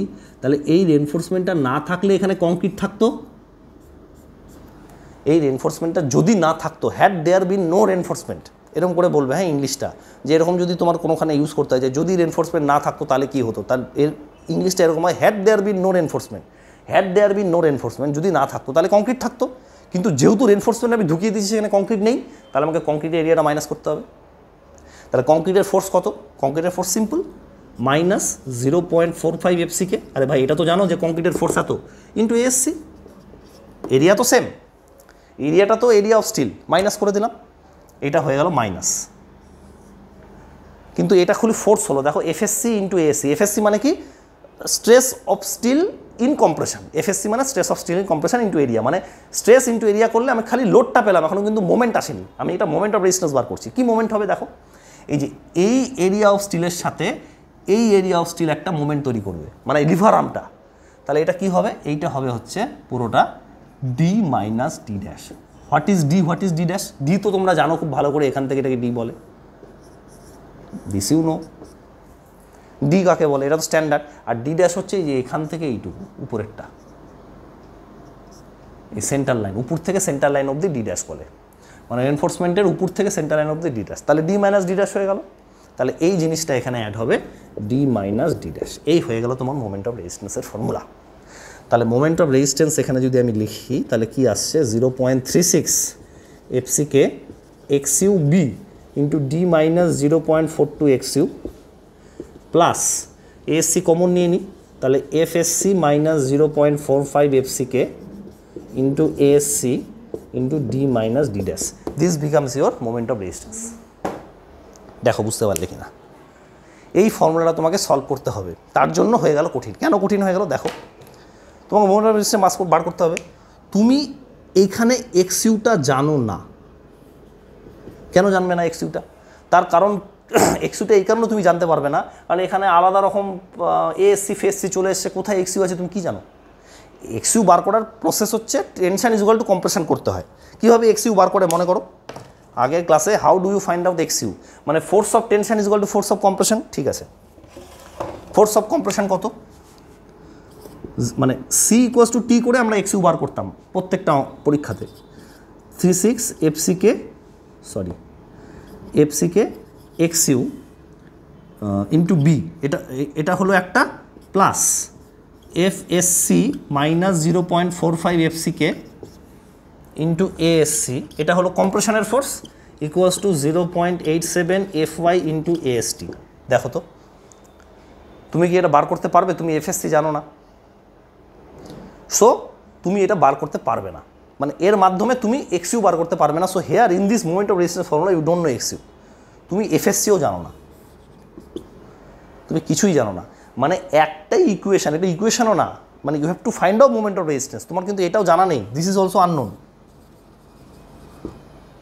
তাহলে এই রেনফোর্সমেন্টটা না থাকলে এখানে কংক্রিট থাকতো এই রেনফোর্সমেন্টটা যদি না থাকতো had there been no reinforcement এরকম করে বলবে হ্যাঁ ইংলিশটা যে এরকম যদি তোমার কোনোখানে ইউজ করতে হয় যে যদি রেনফোর্সমেন্ট না থাকতো তাহলে কী হতো তার এর ইংলিশটা এরকম হয় had there been no reinforcement had there been no reinforcement যদি না থাকতো তাহলে কংক্রিট থাকতো কিন্তু যেহেতু রেনফোর্সমেন্ট আমি ঢুকিয়ে দিচ্ছি সেখানে কংক্রিট নেই তাহলে আমাকে কংক্রিটের এরিয়াটা মাইনাস করতে হবে তাহলে কংক্রিটের ফোর্স কত কংক্রিটের force simple minus zero point four five fck আরে ভাই এটা তো জানো যে কংক্রিটের ফোর্স এত ইন্টু এসসি এরিয়া তো সেম এরিয়াটা তো এরিয়া অফ স্টিল মাইনাস করে দিলাম এটা হয়ে গেল মাইনাস কিন্তু এটা খুবই ফোর্স হলো দেখো এফএসসি ইন্টু এএসসি এফএসসি মানে কি stress of steel in compression fsc মানে stress of steel in compression into area মানে স্ট্রেস ইন্টু এরিয়া করলে আমি খালি লোডটা পেলাম এখনও কিন্তু মোমেন্ট আসেনি আমি এটা মোমেন্ট অফ রেজিস্ট্যান্স বার করছি কি মোমেন্ট হবে দেখো এই যে এই এরিয়া অফ স্টিলের সাথে এই এরিয়া অফ স্টিল একটা মোমেন্ট তৈরি করবে মানে লিভার আর্মটা তাহলে এটা কি হবে এইটা হবে হচ্ছে পুরোটা d minus d dash what is d what is d dash d তো তোমরা জানো খুব ভালো করে এখান থেকে এটাকে ডি বলে দিস ইউ নো ডি কাকে বলে এটা তো স্ট্যান্ডার্ড আর ডি ড্যাশ হচ্ছে যে এখান থেকে এইটুকু উপরেরটা এই সেন্টার লাইন উপর থেকে centre line the d dash বলে মানে এনফোর্সমেন্টের উপর থেকে centre line the d dash তাহলে ডি মাইনাস ডি ড্যাশ হয়ে গেল তাহলে এই জিনিসটা এখানে অ্যাড হবে ডি মাইনাস ডি ড্যাশ এই হয়ে গেল তোমার মোমেন্ট অফ রেজিস্ট্যান্সের ফর্মুলা তাহলে মোমেন্ট অফ রেজিস্ট্যান্স এখানে যদি আমি লিখি তাহলে কি আসছে zero point three six এফসিকে X U B into D minus zero point four two x u plus ac common নিয়ে নিই তাহলে f SC minus zero point four five fck into asc into D minus d dash this becomes your moment of resistance দেখো বুঝতে পারলে কিনা এই ফর্মুলাটা তোমাকে সলভ করতে হবে তার জন্য হয়ে গেল কঠিন কেন কঠিন হয়ে গেল দেখো তোমাকে মোমেন্ট অফ রেজিস্ট্যান্স মাস বার করতে হবে তুমি এইখানে এক্সিউটা জানো না কেন জানবে না এক্সিউটা তার কারণ এক্সিউটা এই কারণে তুমি জানতে পারবে না কারণ এখানে আলাদা রকম এএসসি ফেসসি চলে এসছে কোথায় এক্সিউ আছে তুমি কী জানো এক্সিউ বার করার প্রসেস হচ্ছে টেনশন ইজুয়াল টু কম্প্রেশন করতে হয় কীভাবে এক্সিউ বার করে মনে করো আগের ক্লাসে how do you find out xu মানে force of tension equal to force of compression ঠিক আছে ফোর্স অফ কম্প্রেশন কত মানে সি ইকুয়াস টু টি করে আমরা এক্সিউ বার করতাম প্রত্যেকটা পরীক্ষাতে three six fck sorry fck X U into b এটা এটা হলো একটা plus f s c minus zero point four five f C k into asc এটা হলো কম্প্রেশনের force equals to zero point eight seven F Y into AST দেখো তো তুমি কি এটা বার করতে পারবে তুমি এফএসসি জানো না সো তুমি এটা বার করতে পারবে না মানে এর মাধ্যমে তুমি এক্সিউ বার করতে পারবে না so here in this moment of registration formula you don't know xu তুমি এফএসসিও জানো না তুমি কিছুই জানো না মানে একটাই ইকুয়েশান এটা ইকুয়েশানও না মানে you have to find out movement of resistance তোমার কিন্তু এটাও জানা নেই দিস ইজ অলসো আননোন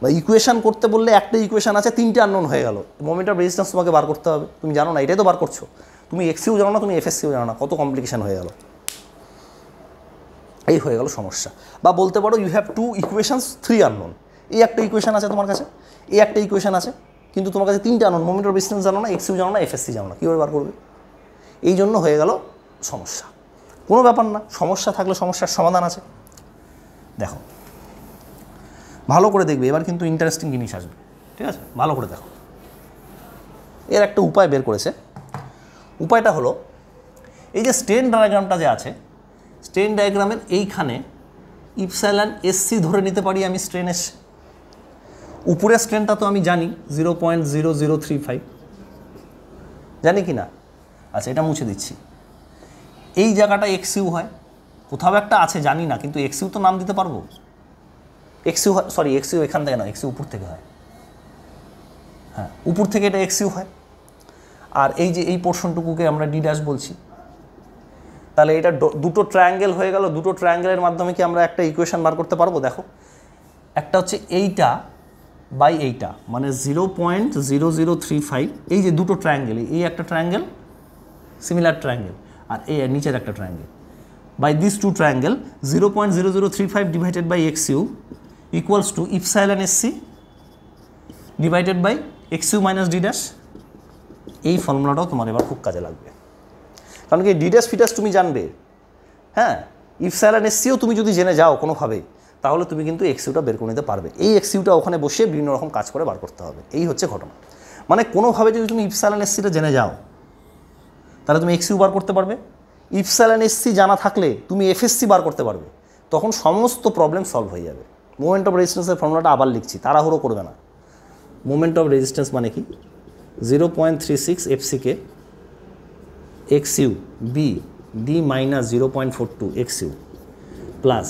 বা ইকুয়েশান করতে বললে একটা ইকুয়েশান আছে তিনটে আননোন হয়ে গেল মোমেন্ট অফ রেজিস্ট্যান্স তোমাকে বার করতে হবে তুমি জানো না এটাই তো বার করছো তুমি এক্সিও জানো না তুমি এফএসসিও জানো না কত কমপ্লিকেশান হয়ে গেল এই হয়ে গেল সমস্যা বা বলতে পারো you have two equations three unknown এই একটা ইকুয়েশান আছে তোমার কাছে এই একটা ইকুয়েশান আছে কিন্তু তোমার কাছে তিনটা জানো মোমেন্ট অফ ডিস্টেন্স জানো না এক্সিউ জানো না এফএসসি জানো না কীভাবে বার করবে এই জন্য হয়ে গেল সমস্যা কোনো ব্যাপার না সমস্যা থাকলে সমস্যার সমাধান আছে দেখো ভালো করে দেখবে এবার কিন্তু ইন্টারেস্টিং জিনিস আসবে ঠিক আছে ভালো করে দেখো এর একটা উপায় বের করেছে উপায়টা হলো এই যে স্টেন ডায়াগ্রামটা যে আছে স্টেন ডায়াগ্রামের এইখানে ইপসাইল্যান্ড এসসি ধরে নিতে পারি আমি স্ট্রেন এসে উপরের স্ট্রেনটা তো আমি জানি zero point zero zero three five জানি কি না আচ্ছা এটা মুছে দিচ্ছি এই জায়গাটা এক্সিউ হয় কোথাও একটা আছে জানি না কিন্তু এক্সিউ তো নাম দিতে পারবো এক্সিউ সরি এক্সিউ এখান থেকে না এক্সিউ উপর থেকে হয় হ্যাঁ উপর থেকে এটা এক্সিউ হয় আর এই যে এই পোর্শনটুকুকে আমরা ডি বলছি তাহলে এটা দুটো ট্রায়াঙ্গেল হয়ে গেল দুটো ট্রায়াঙ্গেলের মাধ্যমে কি আমরা একটা ইকুয়েশন বার করতে পারবো দেখো একটা হচ্ছে এইটা বাই এইটা মানে zero point zero zero three five এই যে দুটো ট্রায়াঙ্গেল এই একটা ট্রায়াঙ্গেল সিমিলার ট্রায়াঙ্গেল আর এই নিচের একটা triangle by this two triangle zero point zero zero three five divided by x u equals to epsilon s c divided by x u minus d dash এই ফর্মুলাটাও তোমার এবার খুব কাজে লাগবে কারণ কি ডি ড্যাশ ফি তুমি জানবে হ্যাঁ ইপসাইলান এস সিও তুমি যদি জেনে যাও কোনোভাবে তাহলে তুমি কিন্তু এক্সিউটা বের করে নিতে পারবে এই এক্সিউটা ওখানে বসে বিভিন্ন রকম কাজ করে বার করতে হবে এই হচ্ছে ঘটনা মানে কোনোভাবে যদি তুমি ইফসালান এসসিটা জেনে যাও তাহলে তুমি এক্সিউ বার করতে পারবে ইফসালান এসসি জানা থাকলে তুমি এফএসসি বার করতে পারবে তখন সমস্ত প্রবলেম সলভ হয়ে যাবে মোমেন্ট অফ রেজিস্ট্যান্সের ফর্মুলাটা আবার লিখছি তাড়াহুড়ো করবে না মোমেন্ট অফ রেজিস্ট্যান্স মানে কি zero point three six এফসিকে X U B D minus zero point four two x u plus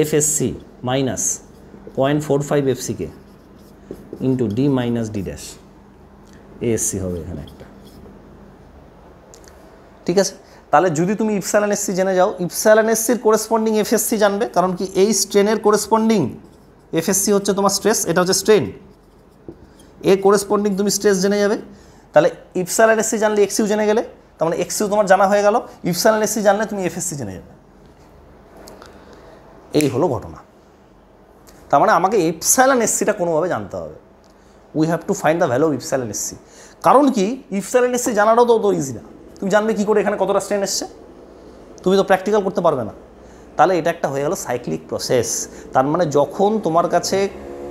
fsc minus point four five fck into D minus d dash asc হবে এখানে একটা ঠিক আছে তাহলে যদি তুমি ইপসালান এসসি জেনে যাও ইপসালান এসসির কোরেসপন্ডিং এফএসসি জানবে কারণ কি এই স্ট্রেনের কোরেসপন্ডিং এফএসসি হচ্ছে তোমার স্ট্রেস এটা হচ্ছে স্ট্রেন এ কোরেসপন্ডিং তুমি স্ট্রেস জেনে যাবে তাহলে ইপসালান এসসি জানলে এক্সিউ জেনে গেলে তার মানে এক্সিউ তোমার জানা হয়ে গেল ইপসালান এসসি জানলে তুমি এফএসসি জেনে যাবে এই হলো ঘটনা তার মানে আমাকে ইফসাইলান এসসিটা কোনোভাবে জানতে হবে we have to find the value of epsilon sc কারণ কি ইফসাইলান এসসি জানাটাও তো অত ইজি না তুমি জানবে কী করে এখানে কতটা স্ট্রেন এসছে তুমি তো প্র্যাকটিক্যাল করতে পারবে না তাহলে এটা একটা হয়ে গেলো সাইক্লিক প্রসেস তার মানে যখন তোমার কাছে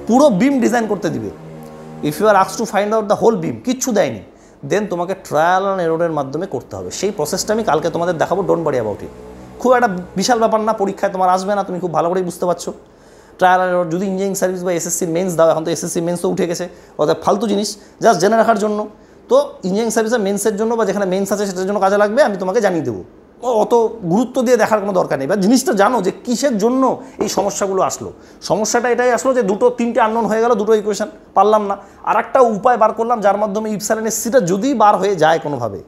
পুরো বিম ডিজাইন করতে দিবে ইফ ইউ আর আক্স to find out the whole beam কিচ্ছু দেয়নি দেন তোমাকে ট্রায়াল অ্যান্ড এরোডের মাধ্যমে করতে হবে সেই প্রসেসটা আমি কালকে তোমাদের দেখাবো ডোন্ট বাড়ি অ্যাবাউট ইট খুব একটা বিশাল ব্যাপার না পরীক্ষায় তোমার আসবে না তুমি খুব ভালো করেই বুঝতে পারছো ট্রায়াল যদি ইঞ্জিনিয়ারিং সার্ভিস বা এসএসসি মেন্স দাও এখন তো এসএসসি মেন্স তো উঠে গেছে অর্থাৎ ফালতু জিনিস জাস্ট জেনে রাখার জন্য তো ইঞ্জিনিয়ারিং সার্ভিসের মেন্সের জন্য বা যেখানে মেন্স আছে সেটার জন্য কাজে লাগবে আমি তোমাকে জানিয়ে দেবো অত গুরুত্ব দিয়ে দেখার কোনো দরকার নেই বা জিনিসটা জানো যে কিসের জন্য এই সমস্যাগুলো আসলো সমস্যাটা এটাই আসলো যে দুটো তিনটে আননোন হয়ে গেল দুটো ইকুয়েশন পারলাম না আর একটা উপায় বার করলাম যার মাধ্যমে ইপসারেনের সিটা যদি বার হয়ে যায় কোনোভাবে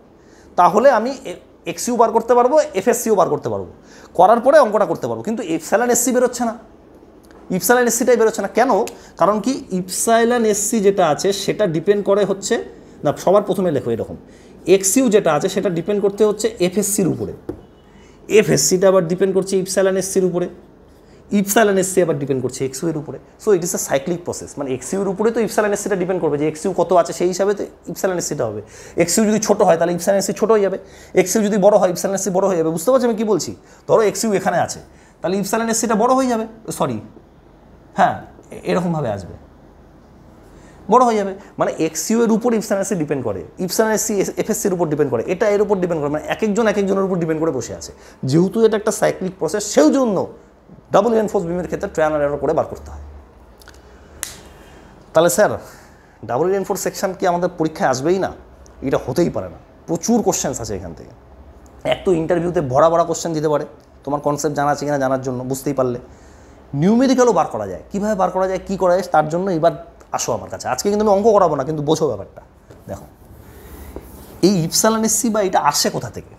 তাহলে আমি এক্সিউ বার করতে পারবো এফএসসিও বার করতে পারবো করার পরে অঙ্কটা করতে পারবো কিন্তু ইফসাইলান এসসি বেরোচ্ছে না ইফসাইলান এসসিটাই বেরোচ্ছে না কেন কারণ কি ইফসাইলান এসসি যেটা আছে সেটা ডিপেন্ড করে হচ্ছে না সবার প্রথমে লেখো এরকম এক্সিউ যেটা আছে সেটা ডিপেন্ড করতে হচ্ছে এফএসসির উপরে এফএসসিটা আবার ডিপেন্ড করছে ইপসাইলান এসসির উপরে ইপসাইলান এসসি আবার ডিপেন্ড করছে এক্সিউ এর উপরে so it is a cyclic process মানে ইউর উপরে তো ইপসাইলান এসসিটা ডিপেন্ড করবে যে এক্সিউ কত আছে সেই হিসাবে তো ইপসাইলান এসসিটা হবে এক্সিউ যদি ছোটো হয় তাহলে ইপসাইলান এসসি ছোটো হয়ে যাবে এক্সিউ যদি বড় হয় ইপসাইলান এসসি বড় হয়ে যাবে বুঝতে পারছি আমি কী বলছি ধরো এক্সিউ এখানে আছে তাহলে ইপসাইলান এসসিটা বড় হয়ে যাবে সরি হ্যাঁ এরকমভাবে আসবে বড় হয়ে যাবে মানে এক্সিউ এর উপর এসসি ডিপেন্ড করে এস এফএসসির উপর ডিপেন্ড করে এটা এর উপর ডিপেন্ড করে মানে এক একজন এক একজনের উপর ডিপেন্ড করে বসে আছে যেহেতু এটা একটা সাইক্লিক প্রসেস সেই জন্য ডাবল রিএনফোর্স বিমের ক্ষেত্রে ট্রায়াল এরর করে বার করতে হয় তাহলে স্যার ডাবল রিএনফোর্স সেকশন কি আমাদের পরীক্ষায় আসবেই না এটা হতেই পারে না প্রচুর কোশ্চেন্স আছে এখান থেকে এক তো ইন্টারভিউতে ভরা ভরা কোশ্চেন দিতে পারে তোমার কনসেপ্ট জানা আছে কিনা জানার জন্য বুঝতেই পারলে নিউমেরিক্যালও বার করা যায় কীভাবে বার করা যায় কী করা যায় তার জন্য এবার আসো আমার কাছে আজকে কিন্তু আমি অঙ্ক করাবো না কিন্তু বোঝো ব্যাপারটা দেখো এই ইপসালানিসি বা এটা আসে কোথা থেকে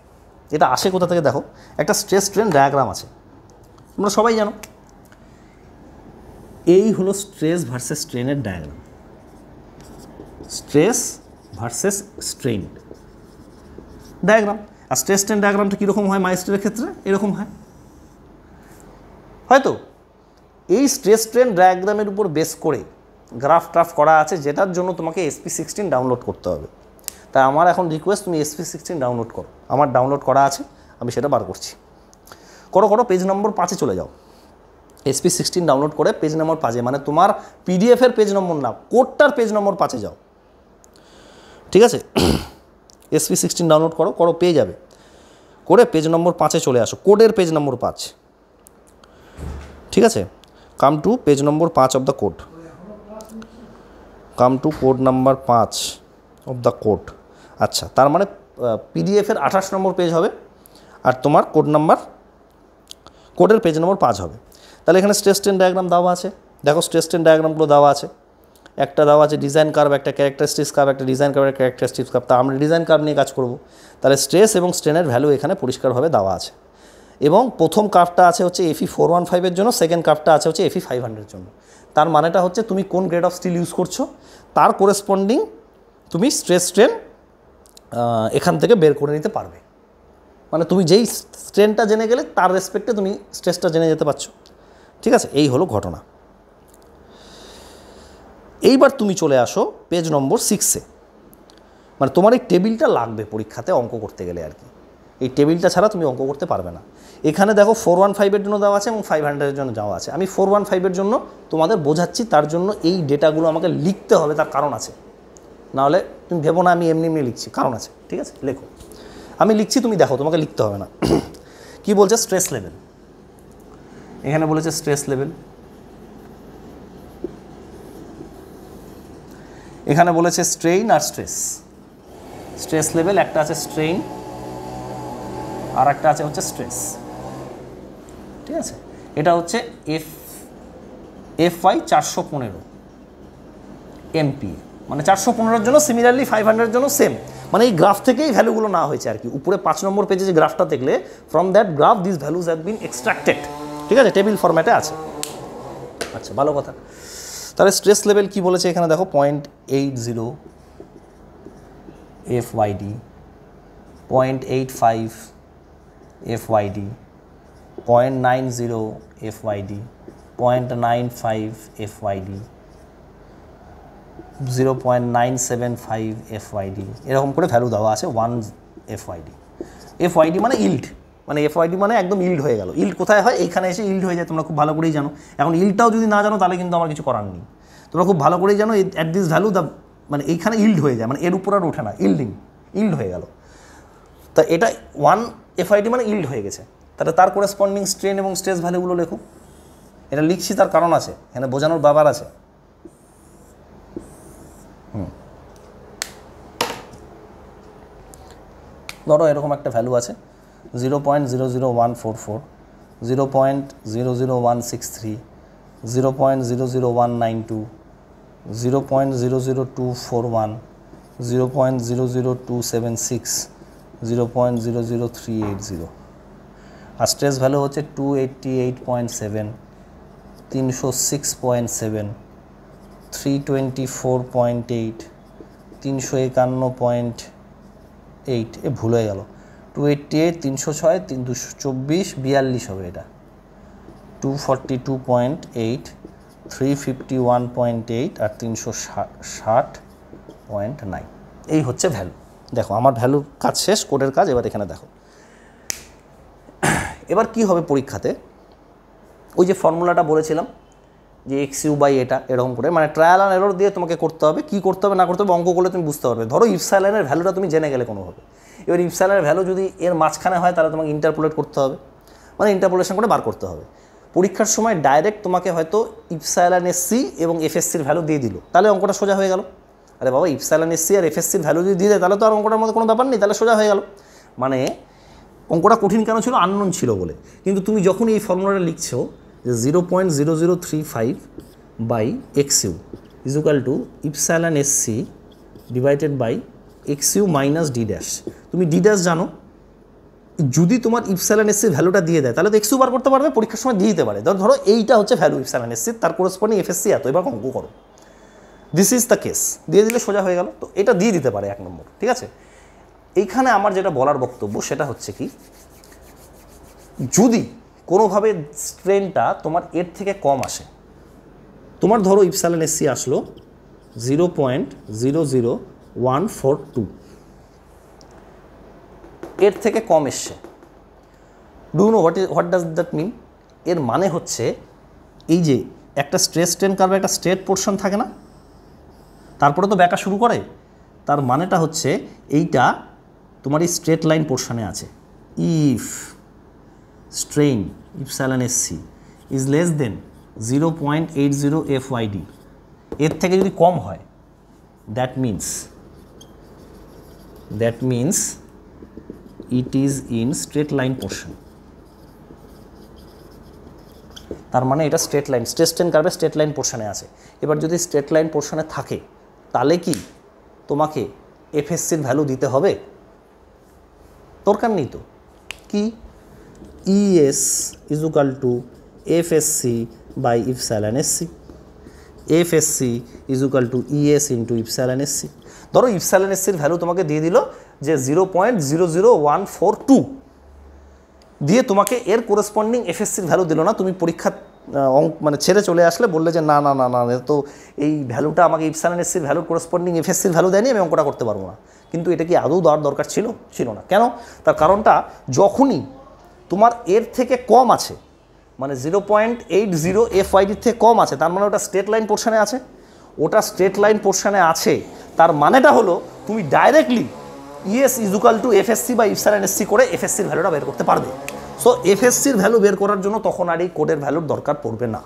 এটা আসে কোথা থেকে দেখো একটা স্ট্রেস ট্রেন ডায়াগ্রাম আছে তোমরা সবাই জানো এই হলো স্ট্রেস ভার্সেস স্ট্রেনের diagram stress versus strain diagram আর স্ট্রেস স্ট্রেন ডায়াগ্রামটা কীরকম হয় মাইস্ট্রের ক্ষেত্রে এরকম হয় হয়তো এই স্ট্রেস স্ট্রেন ডায়াগ্রামের উপর বেস করে গ্রাফ ট্রাফ করা আছে যেটার জন্য তোমাকে এসপি সিক্সটিন ডাউনলোড করতে হবে তাই আমার এখন রিকোয়েস্ট তুমি এসপি সিক্সটিন ডাউনলোড করো আমার ডাউনলোড করা আছে আমি সেটা বার করছি করো করো পেজ নম্বর পাঁচে চলে যাও এসপি সিক্সটিন ডাউনলোড করে পেজ নম্বর পাঁচে মানে তোমার পিডিএফের পেজ নম্বর না কোডটার পেজ নম্বর পাঁচে যাও ঠিক আছে এসপি সিক্সটিন ডাউনলোড করো করো পেয়ে যাবে করে পেজ নম্বর পাঁচে চলে আসো কোডের পেজ নম্বর পাঁচ ঠিক আছে কাম টু পেজ নম্বর পাঁচ of the code come to code number পাঁচ অব দ্য কোড আচ্ছা তার মানে পিডিএফের আঠাশ নম্বর পেজ হবে আর তোমার কোড নাম্বার কোডের পেজ নম্বর পাঁচ হবে তাহলে এখানে স্ট্রেস ট্রেন ডায়াগ্রাম দেওয়া আছে দেখো স্ট্রেস ট্রেন ডায়াগ্রামগুলো দেওয়া আছে একটা দেওয়া আছে ডিজাইন কার্ভ একটা ক্যারেক্টারিস্টিক্স কার্ভ একটা ডিজাইন কার্ভ একটা ক্যারেক্টারিস্টিক্স কার্ভ তা আমরা ডিজাইন কার্ভ নিয়ে কাজ করব তাহলে স্ট্রেস এবং স্ট্রেনের ভ্যালু এখানে পরিষ্কারভাবে দেওয়া আছে এবং প্রথম কার্ভটা আছে হচ্ছে এফি ফোর ওয়ান ফাইভের জন্য সেকেন্ড কার্ভটা আছে হচ্ছে এফি ফাইভ হান্ড্রেডের জন্য তার মানেটা হচ্ছে তুমি কোন গ্রেড অফ স্টিল ইউজ করছো তার করেসপন্ডিং তুমি স্ট্রেস স্ট্রেন এখান থেকে বের করে নিতে পারবে মানে তুমি যেই স্ট্রেনটা জেনে গেলে তার রেসপেক্টে তুমি স্ট্রেসটা জেনে যেতে পারছো ঠিক আছে এই হলো ঘটনা এইবার তুমি চলে আসো পেজ নম্বর সিক্সে মানে তোমার এই টেবিলটা লাগবে পরীক্ষাতে অঙ্ক করতে গেলে আর কি এই টেবিলটা ছাড়া তুমি অঙ্ক করতে পারবে না এখানে দেখো ফোর ওয়ান ফাইভের জন্য দেওয়া আছে এবং ফাইভ হান্ড্রেডের জন্য দেওয়া আছে আমি ফোর ওয়ান ফাইভের জন্য তোমাদের বোঝাচ্ছি তার জন্য এই ডেটাগুলো আমাকে লিখতে হবে তার কারণ আছে নাহলে তুমি ভেবো না আমি এমনি এমনি লিখছি কারণ আছে ঠিক আছে লেখো আমি লিখছি তুমি দেখো তোমাকে লিখতে হবে না কি বলছে স্ট্রেস লেভেল এখানে বলেছে স্ট্রেস লেভেল এখানে বলেছে স্ট্রেইন আর স্ট্রেস স্ট্রেস লেভেল একটা আছে স্ট্রেইন আর একটা আছে হচ্ছে স্ট্রেস ঠিক আছে এটা হচ্ছে এফ এফ ওয়াই চারশো পনেরো এমপি মানে চারশো পনেরোর জন্য সিমিলারলি ফাইভ হান্ড্রেডের জন্য সেম মানে এই গ্রাফ থেকেই ভ্যালুগুলো না হয়েছে আর কি উপরে পাঁচ নম্বর পেজে যে গ্রাফটা দেখলে from that graph this values have been extracted ঠিক আছে টেবিল ফরম্যাটে আছে আচ্ছা ভালো কথা তাহলে স্ট্রেস লেভেল কি বলেছে এখানে দেখো point eight zero f yd point eight five f yd point nine zero f yd point nine five f yd zero point nine seven five fyd এরকম করে ভ্যালু দেওয়া আছে ওয়ান এফওয়াইডি এফওয়াইডি মানে ইল্ড মানে এফওয়াইডি মানে একদম ইল্ড হয়ে গেল ইল্ড কোথায় হয় এখানে এসে ইল্ড হয়ে যায় তোমরা খুব ভালো করেই জানো এখন ইল্ডটাও যদি না জানো তাহলে কিন্তু আমার কিছু করার নেই তোমরা খুব ভালো করেই জানো অ্যাট দিস ভ্যালু দ্য মানে এইখানে ইল্ড হয়ে যায় মানে এর উপর আর ওঠে না ইল্ডিং ইল্ড হয়ে গেল তা এটা ওয়ান এফআইডি মানে ইল্ড হয়ে গেছে তাহলে তার করেসপন্ডিং স্ট্রেন এবং স্ট্রেস ভ্যালুগুলো লেখো এটা লিখছি তার কারণ আছে এখানে বোঝানোর ব্যাপার আছে ধরো এরকম একটা ভ্যালু আছে zero point zero zero one four four zero point zero zero one six three zero point zero zero one nine two zero point zero zero two four one zero point zero zero two seven six zero point zero zero three eight zero আর stress value হচ্ছে two eighty eight point seven তিনশো six point seven three twenty four point eight তিনশো একান্ন point eight এ ভুল হয়ে গেল two eighty eight তিনশো ছয় তিন দুশো চব্বিশ বিয়াল্লিশ হবে এটা two forty two point eight three fifty one point eight আর তিনশো ষাট পয়েন্ট নাইন এই হচ্ছে ভ্যালু দেখো আমার ভ্যালুর কাজ শেষ কোডের কাজ এবার এখানে দেখো এবার কি হবে পরীক্ষাতে ওই যে ফর্মুলাটা বলেছিলাম যে এক্স ইউ বাই এটা এরকম করে মানে ট্রায়াল অ্যান্ড এরর দিয়ে তোমাকে করতে হবে কী করতে হবে না করতে হবে অঙ্ক করলে তুমি বুঝতে পারবে ধরো ইফসাইলাইনের ভ্যালুটা তুমি জেনে গেলে কোনোভাবে এবার ইফসাইলাইনের ভ্যালু যদি এর মাঝখানে হয় তাহলে তোমাকে ইন্টারপোলেট করতে হবে মানে ইন্টারপোলেশন করে বার করতে হবে পরীক্ষার সময় ডাইরেক্ট তোমাকে হয়তো এস সি এবং এফএসসির ভ্যালু দিয়ে দিল তাহলে অঙ্কটা সোজা হয়ে গেল আরে বাবা এস সি আর এফএসসির ভ্যালু যদি দিয়ে দেয় তাহলে তো আর অঙ্কটার মধ্যে কোনো ব্যাপার নেই তাহলে সোজা হয়ে গেল মানে অঙ্কটা কঠিন কেন ছিল আননোন ছিল বলে কিন্তু তুমি যখন এই ফর্মুলাটা লিখছো যে zero point zero zero three five by x u equal to epsilon s c divided by x u minus d dash তুমি ডি ড্যাশ জানো যদি তোমার ইপসাইলান এসসির ভ্যালুটা দিয়ে দেয় তাহলে তো এক্সিউ বার করতে পারবে পরীক্ষার সময় দিয়ে দিতে পারে ধরো এইটা হচ্ছে ভ্যালু ইপসাইলান সি তার এফ এস সি এত এবার অঙ্ক করো দিস ইজ দ্য কেস দিয়ে দিলে সোজা হয়ে গেল তো এটা দিয়ে দিতে পারে এক নম্বর ঠিক আছে এইখানে আমার যেটা বলার বক্তব্য সেটা হচ্ছে কি যদি কোনোভাবে স্ট্রেনটা তোমার এর থেকে কম আসে তোমার ধরো ইপসালেন এসসি আসলো zero point zero zero one four two এর থেকে কম এসছে do know what is what does that mean এর মানে হচ্ছে এই যে একটা স্ট্রেস স্ট্রেন কার্ভে একটা স্ট্রেট পোর্শন থাকে না তারপরে তো ব্যাকা শুরু করে তার মানেটা হচ্ছে এইটা তোমার এই স্ট্রেট লাইন পোর্শনে আছে if strain epsilon sc is less than zero point eight zero f yd এর থেকে যদি কম হয় that means that means it is in straight line portion তার মানে এটা স্ট্রেট লাইন স্ট্রেস ট্রেন কার্ভে স্ট্রেট লাইন পোর্শনে আছে এবার যদি স্ট্রেট লাইন পোর্শনে থাকে তাহলে কি তোমাকে এফএসসির ভ্যালু দিতে হবে দরকার নেই তো কী es equal to fsc by epsilon sc fsc equal to es into s c ধরো ইফস্যালান এসসির ভ্যালু তোমাকে দিয়ে দিল যে zero point zero zero one four two দিয়ে তোমাকে এর কোরেসপন্ডিং এফএসসির ভ্যালু দিল না তুমি পরীক্ষা অঙ্ক মানে ছেড়ে চলে আসলে বললে যে না না না না তো এই ভ্যালুটা আমাকে ইপসালান এসসির ভ্যালু করসপন্ডিং এফএসসির ভ্যালু দেয়নি আমি অঙ্কটা করতে পারবো না কিন্তু এটা কি আদৌ দেওয়ার দরকার ছিল ছিল না কেন তার কারণটা যখনই তোমার এর থেকে কম আছে মানে zero point eight zero f ওয়াইডির থেকে কম আছে তার মানে ওটা স্টেট লাইন পোর্শানে আছে ওটা স্টেট লাইন পোর্শানে আছে তার মানেটা হলো তুমি directly es equal to fsc বা ইফসার এসসি করে এফএসসির ভ্যালুটা বের করতে পারবে সো এফএসসির ভ্যালু বের করার জন্য তখন আর এই কোডের ভ্যালুর দরকার পড়বে না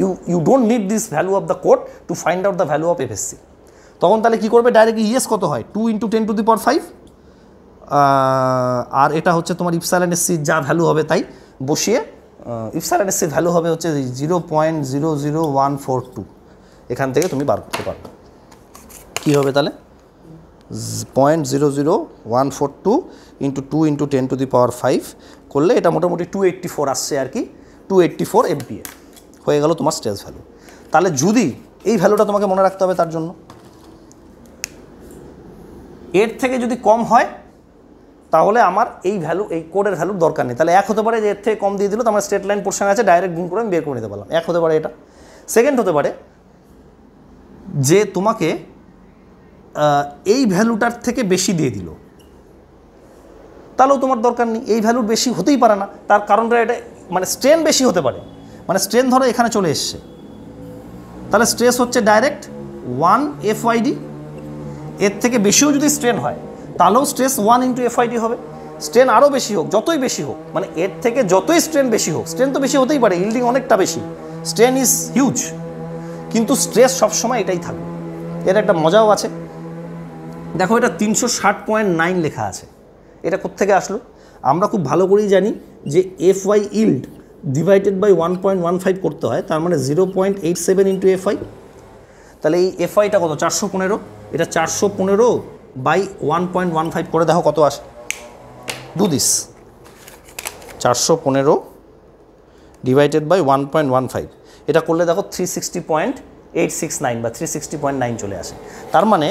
you you don't need this value of the code to find out the value of fsc তখন তাহলে কী করবে ডাইরেক্টলি ইএস e কত হয় two into ten to the power five আর এটা হচ্ছে তোমার ইপসালান এসসি যা ভ্যালু হবে তাই বসিয়ে ইপসালান এসসির ভ্যালু হবে হচ্ছে zero point zero zero one four two এখান থেকে তুমি বার করতে পারবে কী হবে তাহলে point zero zero one four two into two into ten to the power five করলে এটা মোটামুটি টু এইট্টি ফোর আসছে আর কি টু এইট্টি ফোর এমপিএ হয়ে গেল তোমার স্টেজ ভ্যালু তাহলে যদি এই ভ্যালুটা তোমাকে মনে রাখতে হবে তার জন্য এর থেকে যদি কম হয় তাহলে আমার এই ভ্যালু এই কোডের ভ্যালু দরকার নেই তাহলে এক হতে পারে যে এর থেকে কম দিয়ে দিল তো আমার স্ট্রেট লাইন পোর্শন আছে ডাইরেক্ট গুণ করে আমি বের করে নিতে পারলাম এক হতে পারে এটা সেকেন্ড হতে পারে যে তোমাকে এই ভ্যালুটার থেকে বেশি দিয়ে দিল তাহলেও তোমার দরকার নেই এই ভ্যালুর বেশি হতেই পারে না তার কারণটা এটা মানে স্ট্রেন বেশি হতে পারে মানে স্ট্রেন ধরো এখানে চলে এসছে তাহলে স্ট্রেস হচ্ছে ডাইরেক্ট ওয়ান এফ ওয়াইডি এর থেকে বেশিও যদি স্ট্রেন হয় তাহলেও স্ট্রেস ওয়ান ইন্টু এফআইডি হবে স্ট্রেন আরও বেশি হোক যতই বেশি হোক মানে এর থেকে যতই স্ট্রেন বেশি হোক স্ট্রেন তো বেশি হতেই পারে ইল্ডিং অনেকটা বেশি স্ট্রেন ইজ হিউজ কিন্তু স্ট্রেস সবসময় এটাই থাকবে এর একটা মজাও আছে দেখো এটা তিনশো ষাট পয়েন্ট নাইন লেখা আছে এটা কোত্থেকে আসলো আমরা খুব ভালো করেই জানি যে f y yield divided by one point one five করতে হয় তার মানে zero point eight seven into f fy তাহলে এই এফআইটা কত চারশো পনেরো এটা চারশো পনেরো by one point one five করে দেখো কত আসে ডু দিস চারশো পনেরো divided by one point one five এটা করলে দেখো three sixty point eight six nine বা থ্রি সিক্সটি পয়েন্ট নাইন চলে আসে তার মানে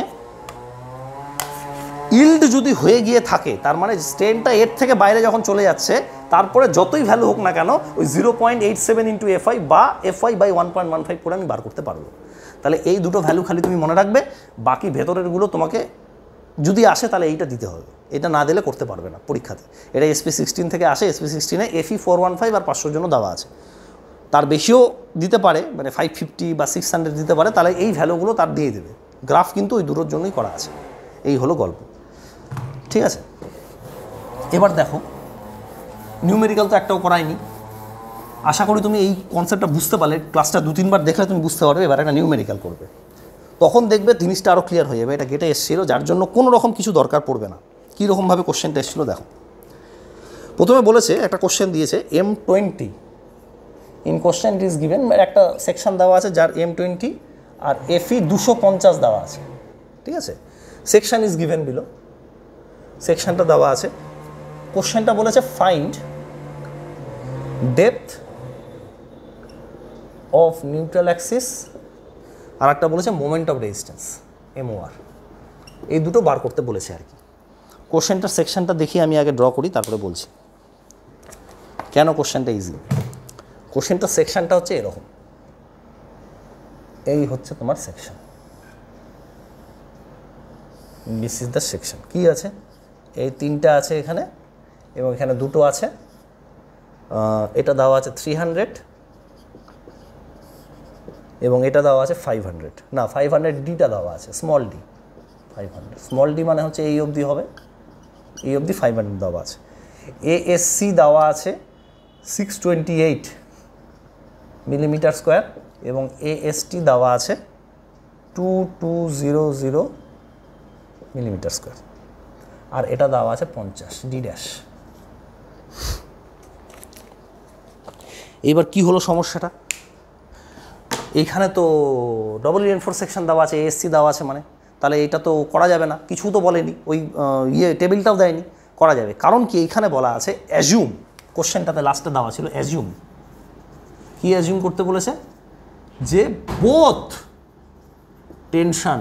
ইল্ড যদি হয়ে গিয়ে থাকে তার মানে স্টেনটা এর থেকে বাইরে যখন চলে যাচ্ছে তারপরে যতই ভ্যালু হোক না কেন ওই zero point eight seven into fy বা fy by one point one five করে আমি বার করতে পারবো তাহলে এই দুটো ভ্যালু খালি তুমি মনে রাখবে বাকি ভেতরেরগুলো তোমাকে যদি আসে তাহলে এইটা দিতে হবে এটা না দিলে করতে পারবে না পরীক্ষাতে এটা এসপি সিক্সটিন থেকে আসে এসপি সিক্সটিনে এফি ফোর ওয়ান ফাইভ আর পাঁচশোর জন্য দেওয়া আছে তার বেশিও দিতে পারে মানে ফাইভ ফিফটি বা সিক্স হান্ড্রেড দিতে পারে তাহলে এই ভ্যালুগুলো তার দিয়ে দেবে গ্রাফ কিন্তু ওই দুটোর জন্যই করা আছে এই হলো গল্প ঠিক আছে এবার দেখো নিউমেরিক্যাল তো একটাও করায়নি আশা করি তুমি এই কনসেপ্টটা বুঝতে পারলে ক্লাসটা দু তিনবার দেখলে তুমি বুঝতে পারবে এবার একটা নিউমেরিক্যাল করবে তখন দেখবে জিনিসটা আরও ক্লিয়ার হয়ে যাবে এটা গেটে এসেছিলো যার জন্য কোনো রকম কিছু দরকার পড়বে না কীরকমভাবে কোশ্চেনটা এসেছিলো দেখো প্রথমে বলেছে একটা কোশ্চেন দিয়েছে M twenty in question is given একটা সেকশন দেওয়া আছে যার এম টোয়েন্টি আর এফি e দুশো পঞ্চাশ দেওয়া আছে ঠিক আছে সেকশন ইজ গিভেন বিলো সেকশনটা দেওয়া আছে কোশ্চেনটা বলেছে find depth of neutral axis আর একটা বলেছে মোমেন্ট অফ রেজিস্ট্যান্স এমওআর এই দুটো বার করতে বলেছে আর কি কোশ্চেনটার সেকশনটা দেখি আমি আগে ড্র করি তারপরে বলছি কেন কোশ্চেনটা ইজি কোশ্চেনটার সেকশনটা হচ্ছে এরকম এই হচ্ছে তোমার section this is the section কী আছে এই তিনটা আছে এখানে এবং এখানে দুটো আছে এটা দেওয়া আছে থ্রি হান্ড্রেড এবং এটা দেওয়া আছে ফাইভ হান্ড্রেড না ফাইভ হান্ড্রেড ডিটা দেওয়া আছে small D five hundred small D মানে হচ্ছে এই অবধি হবে এই অবধি ফাইভ হান্ড্রেড দেওয়া আছে এএসসি দেওয়া আছে six twenty eight millimetre square এবং এএসটি দেওয়া আছে two two zero zero millimetre square আর এটা দেওয়া আছে পঞ্চাশ ডি ড্যাশ এইবার কি হলো সমস্যাটা এইখানে তো ডবল ইনফোর সেকশন দেওয়া আছে এসসি দেওয়া আছে মানে তাহলে এটা তো করা যাবে না কিছু তো বলেনি ওই ইয়ে টেবিলটাও দেয়নি করা যাবে কারণ কি এইখানে বলা আছে অ্যাজুম কোশ্চেনটাতে লাস্টে দেওয়া ছিল অ্যাজুম কি অ্যাজুম করতে বলেছে যে both tension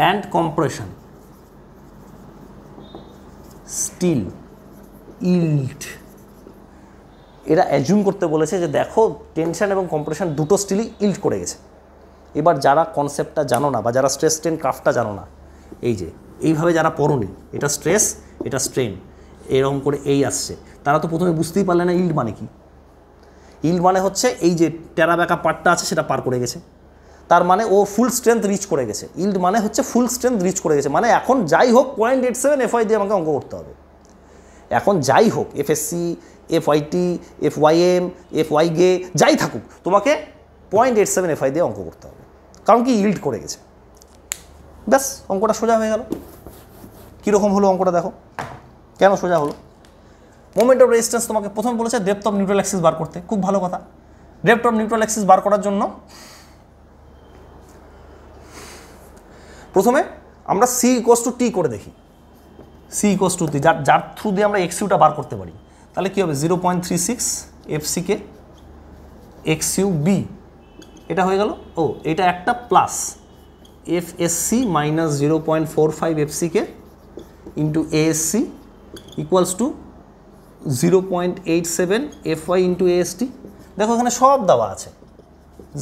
and compression steel yield এরা অ্যাজিউম করতে বলেছে যে দেখো টেনশন এবং কম্প্রেশন দুটো স্টিলই ইল্ড করে গেছে এবার যারা কনসেপ্টটা জানো না বা যারা স্ট্রেস স্ট্রেন ক্রাফটটা জানো না এই যে এইভাবে যারা পড়নি এটা স্ট্রেস এটা স্ট্রেন এরকম করে এই আসছে তারা তো প্রথমে বুঝতেই পারলে না ইল্ড মানে কি ইল্ড মানে হচ্ছে এই যে টেরা ব্যাকা পার্টটা আছে সেটা পার করে গেছে তার মানে ও ফুল স্ট্রেংথ রিচ করে গেছে ইল্ড মানে হচ্ছে ফুল স্ট্রেংথ রিচ করে গেছে মানে এখন যাই হোক পয়েন্ট এইট সেভেন এফআই দিয়ে আমাকে অঙ্ক করতে হবে এখন যাই হোক FSC F Y T F Y M F Y গে যাই থাকুক তোমাকে পয়েন্ট এইট সেভেন এফআই দিয়ে অঙ্ক করতে হবে কারণ কি ইল্ড করে গেছে ব্যাস অঙ্কটা সোজা হয়ে গেল কীরকম হলো অঙ্কটা দেখো কেন সোজা হলো মোমেন্ট অফ রেজিস্ট্যান্স তোমাকে প্রথম বলেছে ডেপথ অফ নিউট্রাল অ্যাক্সিস বার করতে খুব ভালো কথা ডেপথ অফ নিউট্রাল অ্যাক্সিস বার করার জন্য প্রথমে আমরা সি কোস টু টি করে দেখি সি কোস টু টি যার যার থ্রু দিয়ে আমরা এক্সিউটা বার করতে পারি তাহলে কী হবে zero point three six এফসিকে X U B এটা হয়ে গেল ও এটা একটা plus F SC minus zero point four five K into ASC equals to zero point eight seven F Y into AST দেখো এখানে সব দেওয়া আছে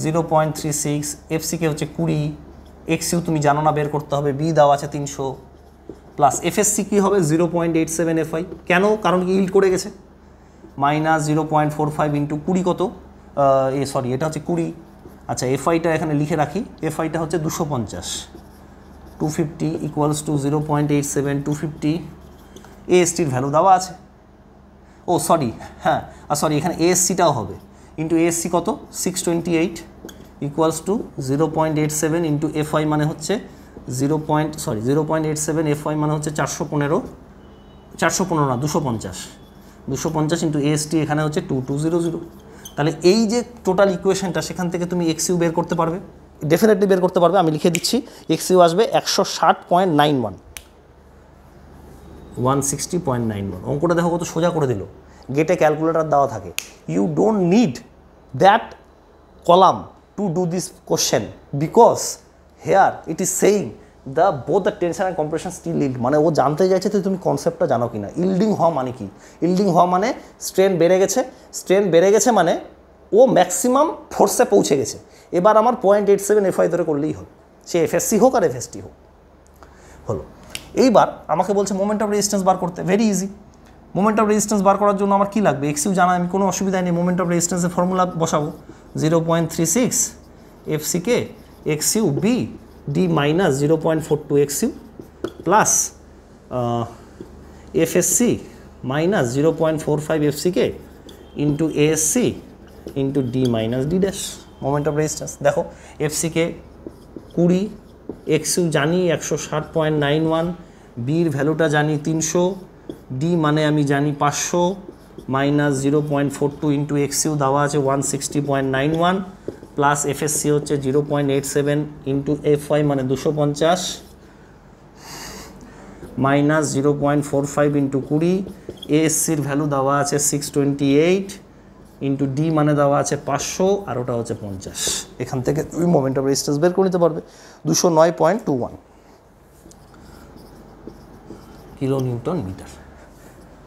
zero point three six K হচ্ছে কুড়ি ইউ তুমি জানো না বের করতে হবে বি দেওয়া আছে তিনশো প্লাস এফএসসি কী হবে zero point eight seven F Y কেন কারণ কি ইল্ড করে গেছে minus zero point four five into কুড়ি কত এ সরি এটা হচ্ছে কুড়ি আচ্ছা এফআইটা এখানে লিখে রাখি এফআইটা হচ্ছে দুশো পঞ্চাশ two fifty equals to zero point eight seven two fifty এএসটির ভ্যালু দেওয়া আছে ও সরি হ্যাঁ আর সরি এখানে এএসসিটাও হবে ইন্টু এএসসি কত six twenty eight equals to zero point eight seven into FI মানে হচ্ছে zero point sorry zero point eight seven FI মানে হচ্ছে চারশো পনেরো চারশো পনেরো না দুশো পঞ্চাশ দুশো পঞ্চাশ ইন্টু এসটি এখানে হচ্ছে টু টু জিরো জিরো তাহলে এই যে টোটাল ইকুয়েশনটা সেখান থেকে তুমি এক্স ইউ বের করতে পারবে ডেফিনেটলি বের করতে পারবে আমি লিখে দিচ্ছি এক্স ইউ আসবে একশো ষাট point nine one one sixty point nine one অঙ্কটা দেখো কত সোজা করে দিল গেটে ক্যালকুলেটার দেওয়া থাকে you don't need that column to do this question because here it is saying the both the tension and compression steel yield মানে ও জানতে চাইছে তো তুমি কনসেপ্টটা জানো কি না ইল্ডিং হওয়া মানে কি ইল্ডিং হওয়া মানে স্ট্রেন বেড়ে গেছে স্ট্রেন বেড়ে গেছে মানে ও ম্যাক্সিমাম ফোর্সে পৌঁছে গেছে এবার আমার পয়েন্ট এইট সেভেন এফআই ধরে করলেই হল সে এফএসসি হোক আর এফএসটি হোক হলো এইবার আমাকে বলছে মোমেন্ট অফ রেজিস্ট্যান্স বার করতে very easy moment of resistance বার করার জন্য আমার কী লাগবে এক্সিউ জানা আমি কোনো অসুবিধা নেই মোমেন্ট অফ রেজিস্ট্যান্সের ফর্মুলা বসাবো zero point three six FCK XU B d minus 0.42 xu plus uh, fsc minus 0.45 fck into asc into d minus d dash moment of resistance দেখো fck 20 xu জানি 160.91 b এর ভ্যালুটা জানি 300 d মানে আমি জানি 500 minus zero point four two into XU দেওয়া আছে one sixty point nine one plus FSC হচ্ছে zero point eight seven into F Y মানে দুশো পঞ্চাশ minus zero point four five into কুড়ি এএসসির ভ্যালু দেওয়া আছে six twenty eight into D মানে দেওয়া আছে পাঁচশো আর ওটা হচ্ছে পঞ্চাশ এখান থেকে তুমি মোমেন্ট অফ রেজিস্ট্যান্স বের করে নিতে পারবে দুশো নয় point two one kilo newton metre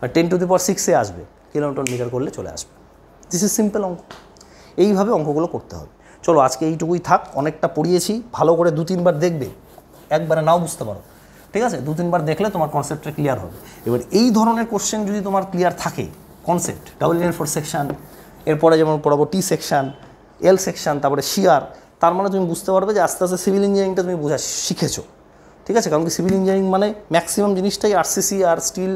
আর টেন টু দি পাওয়ার সিক্সে আসবে কিলো নিউটন মিটার করলে চলে আসবে দিস ইজ সিম্পল অঙ্ক এইভাবে অঙ্কগুলো করতে হবে চলো আজকে এইটুকুই থাক অনেকটা পড়িয়েছি ভালো করে দু তিনবার দেখবে একবারে নাও বুঝতে পারো ঠিক আছে দু তিনবার দেখলে তোমার কনসেপ্টটা ক্লিয়ার হবে এবার এই ধরনের কোশ্চেন যদি তোমার ক্লিয়ার থাকে concept double in four section এরপরে যেমন পড়াবো টি সেকশান এল সেকশান তারপরে শিয়ার তার মানে তুমি বুঝতে পারবে যে আস্তে আস্তে সিভিল ইঞ্জিনিয়ারিংটা তুমি বোঝা শিখেছো ঠিক আছে কারণ কি সিভিল ইঞ্জিনিয়ারিং মানে ম্যাক্সিমাম জিনিসটাই আরসিসি আর স্টিল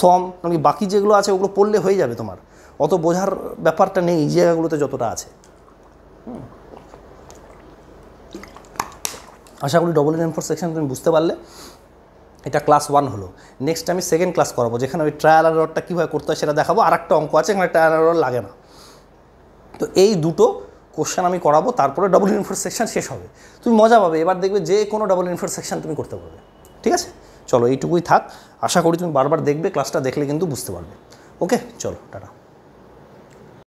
সম কারণ মানে বাকি যেগুলো আছে ওগুলো পড়লে হয়ে যাবে তোমার অত বোঝার ব্যাপারটা নেই এই জায়গাগুলোতে যতটা আছে আশা করি ডবল এন সেকশন তুমি বুঝতে পারলে এটা ক্লাস ওয়ান হলো নেক্সট আমি সেকেন্ড ক্লাস করাবো যেখানে ওই ট্রায়াল অ্যান্ড কীভাবে করতে হয় সেটা দেখাবো আর একটা অঙ্ক আছে এখানে ট্রায়াল অ্যান্ড লাগে না তো এই দুটো কোশ্চেন আমি করাবো তারপরে ডবল ইনফোর সেকশন শেষ হবে তুমি মজা পাবে এবার দেখবে যে কোনো ডবল ইনফোর সেকশন তুমি করতে পারবে ঠিক আছে চলো এইটুকুই থাক আশা করি তুমি বারবার দেখবে ক্লাসটা দেখলে কিন্তু বুঝতে পারবে ওকে চলো টাটা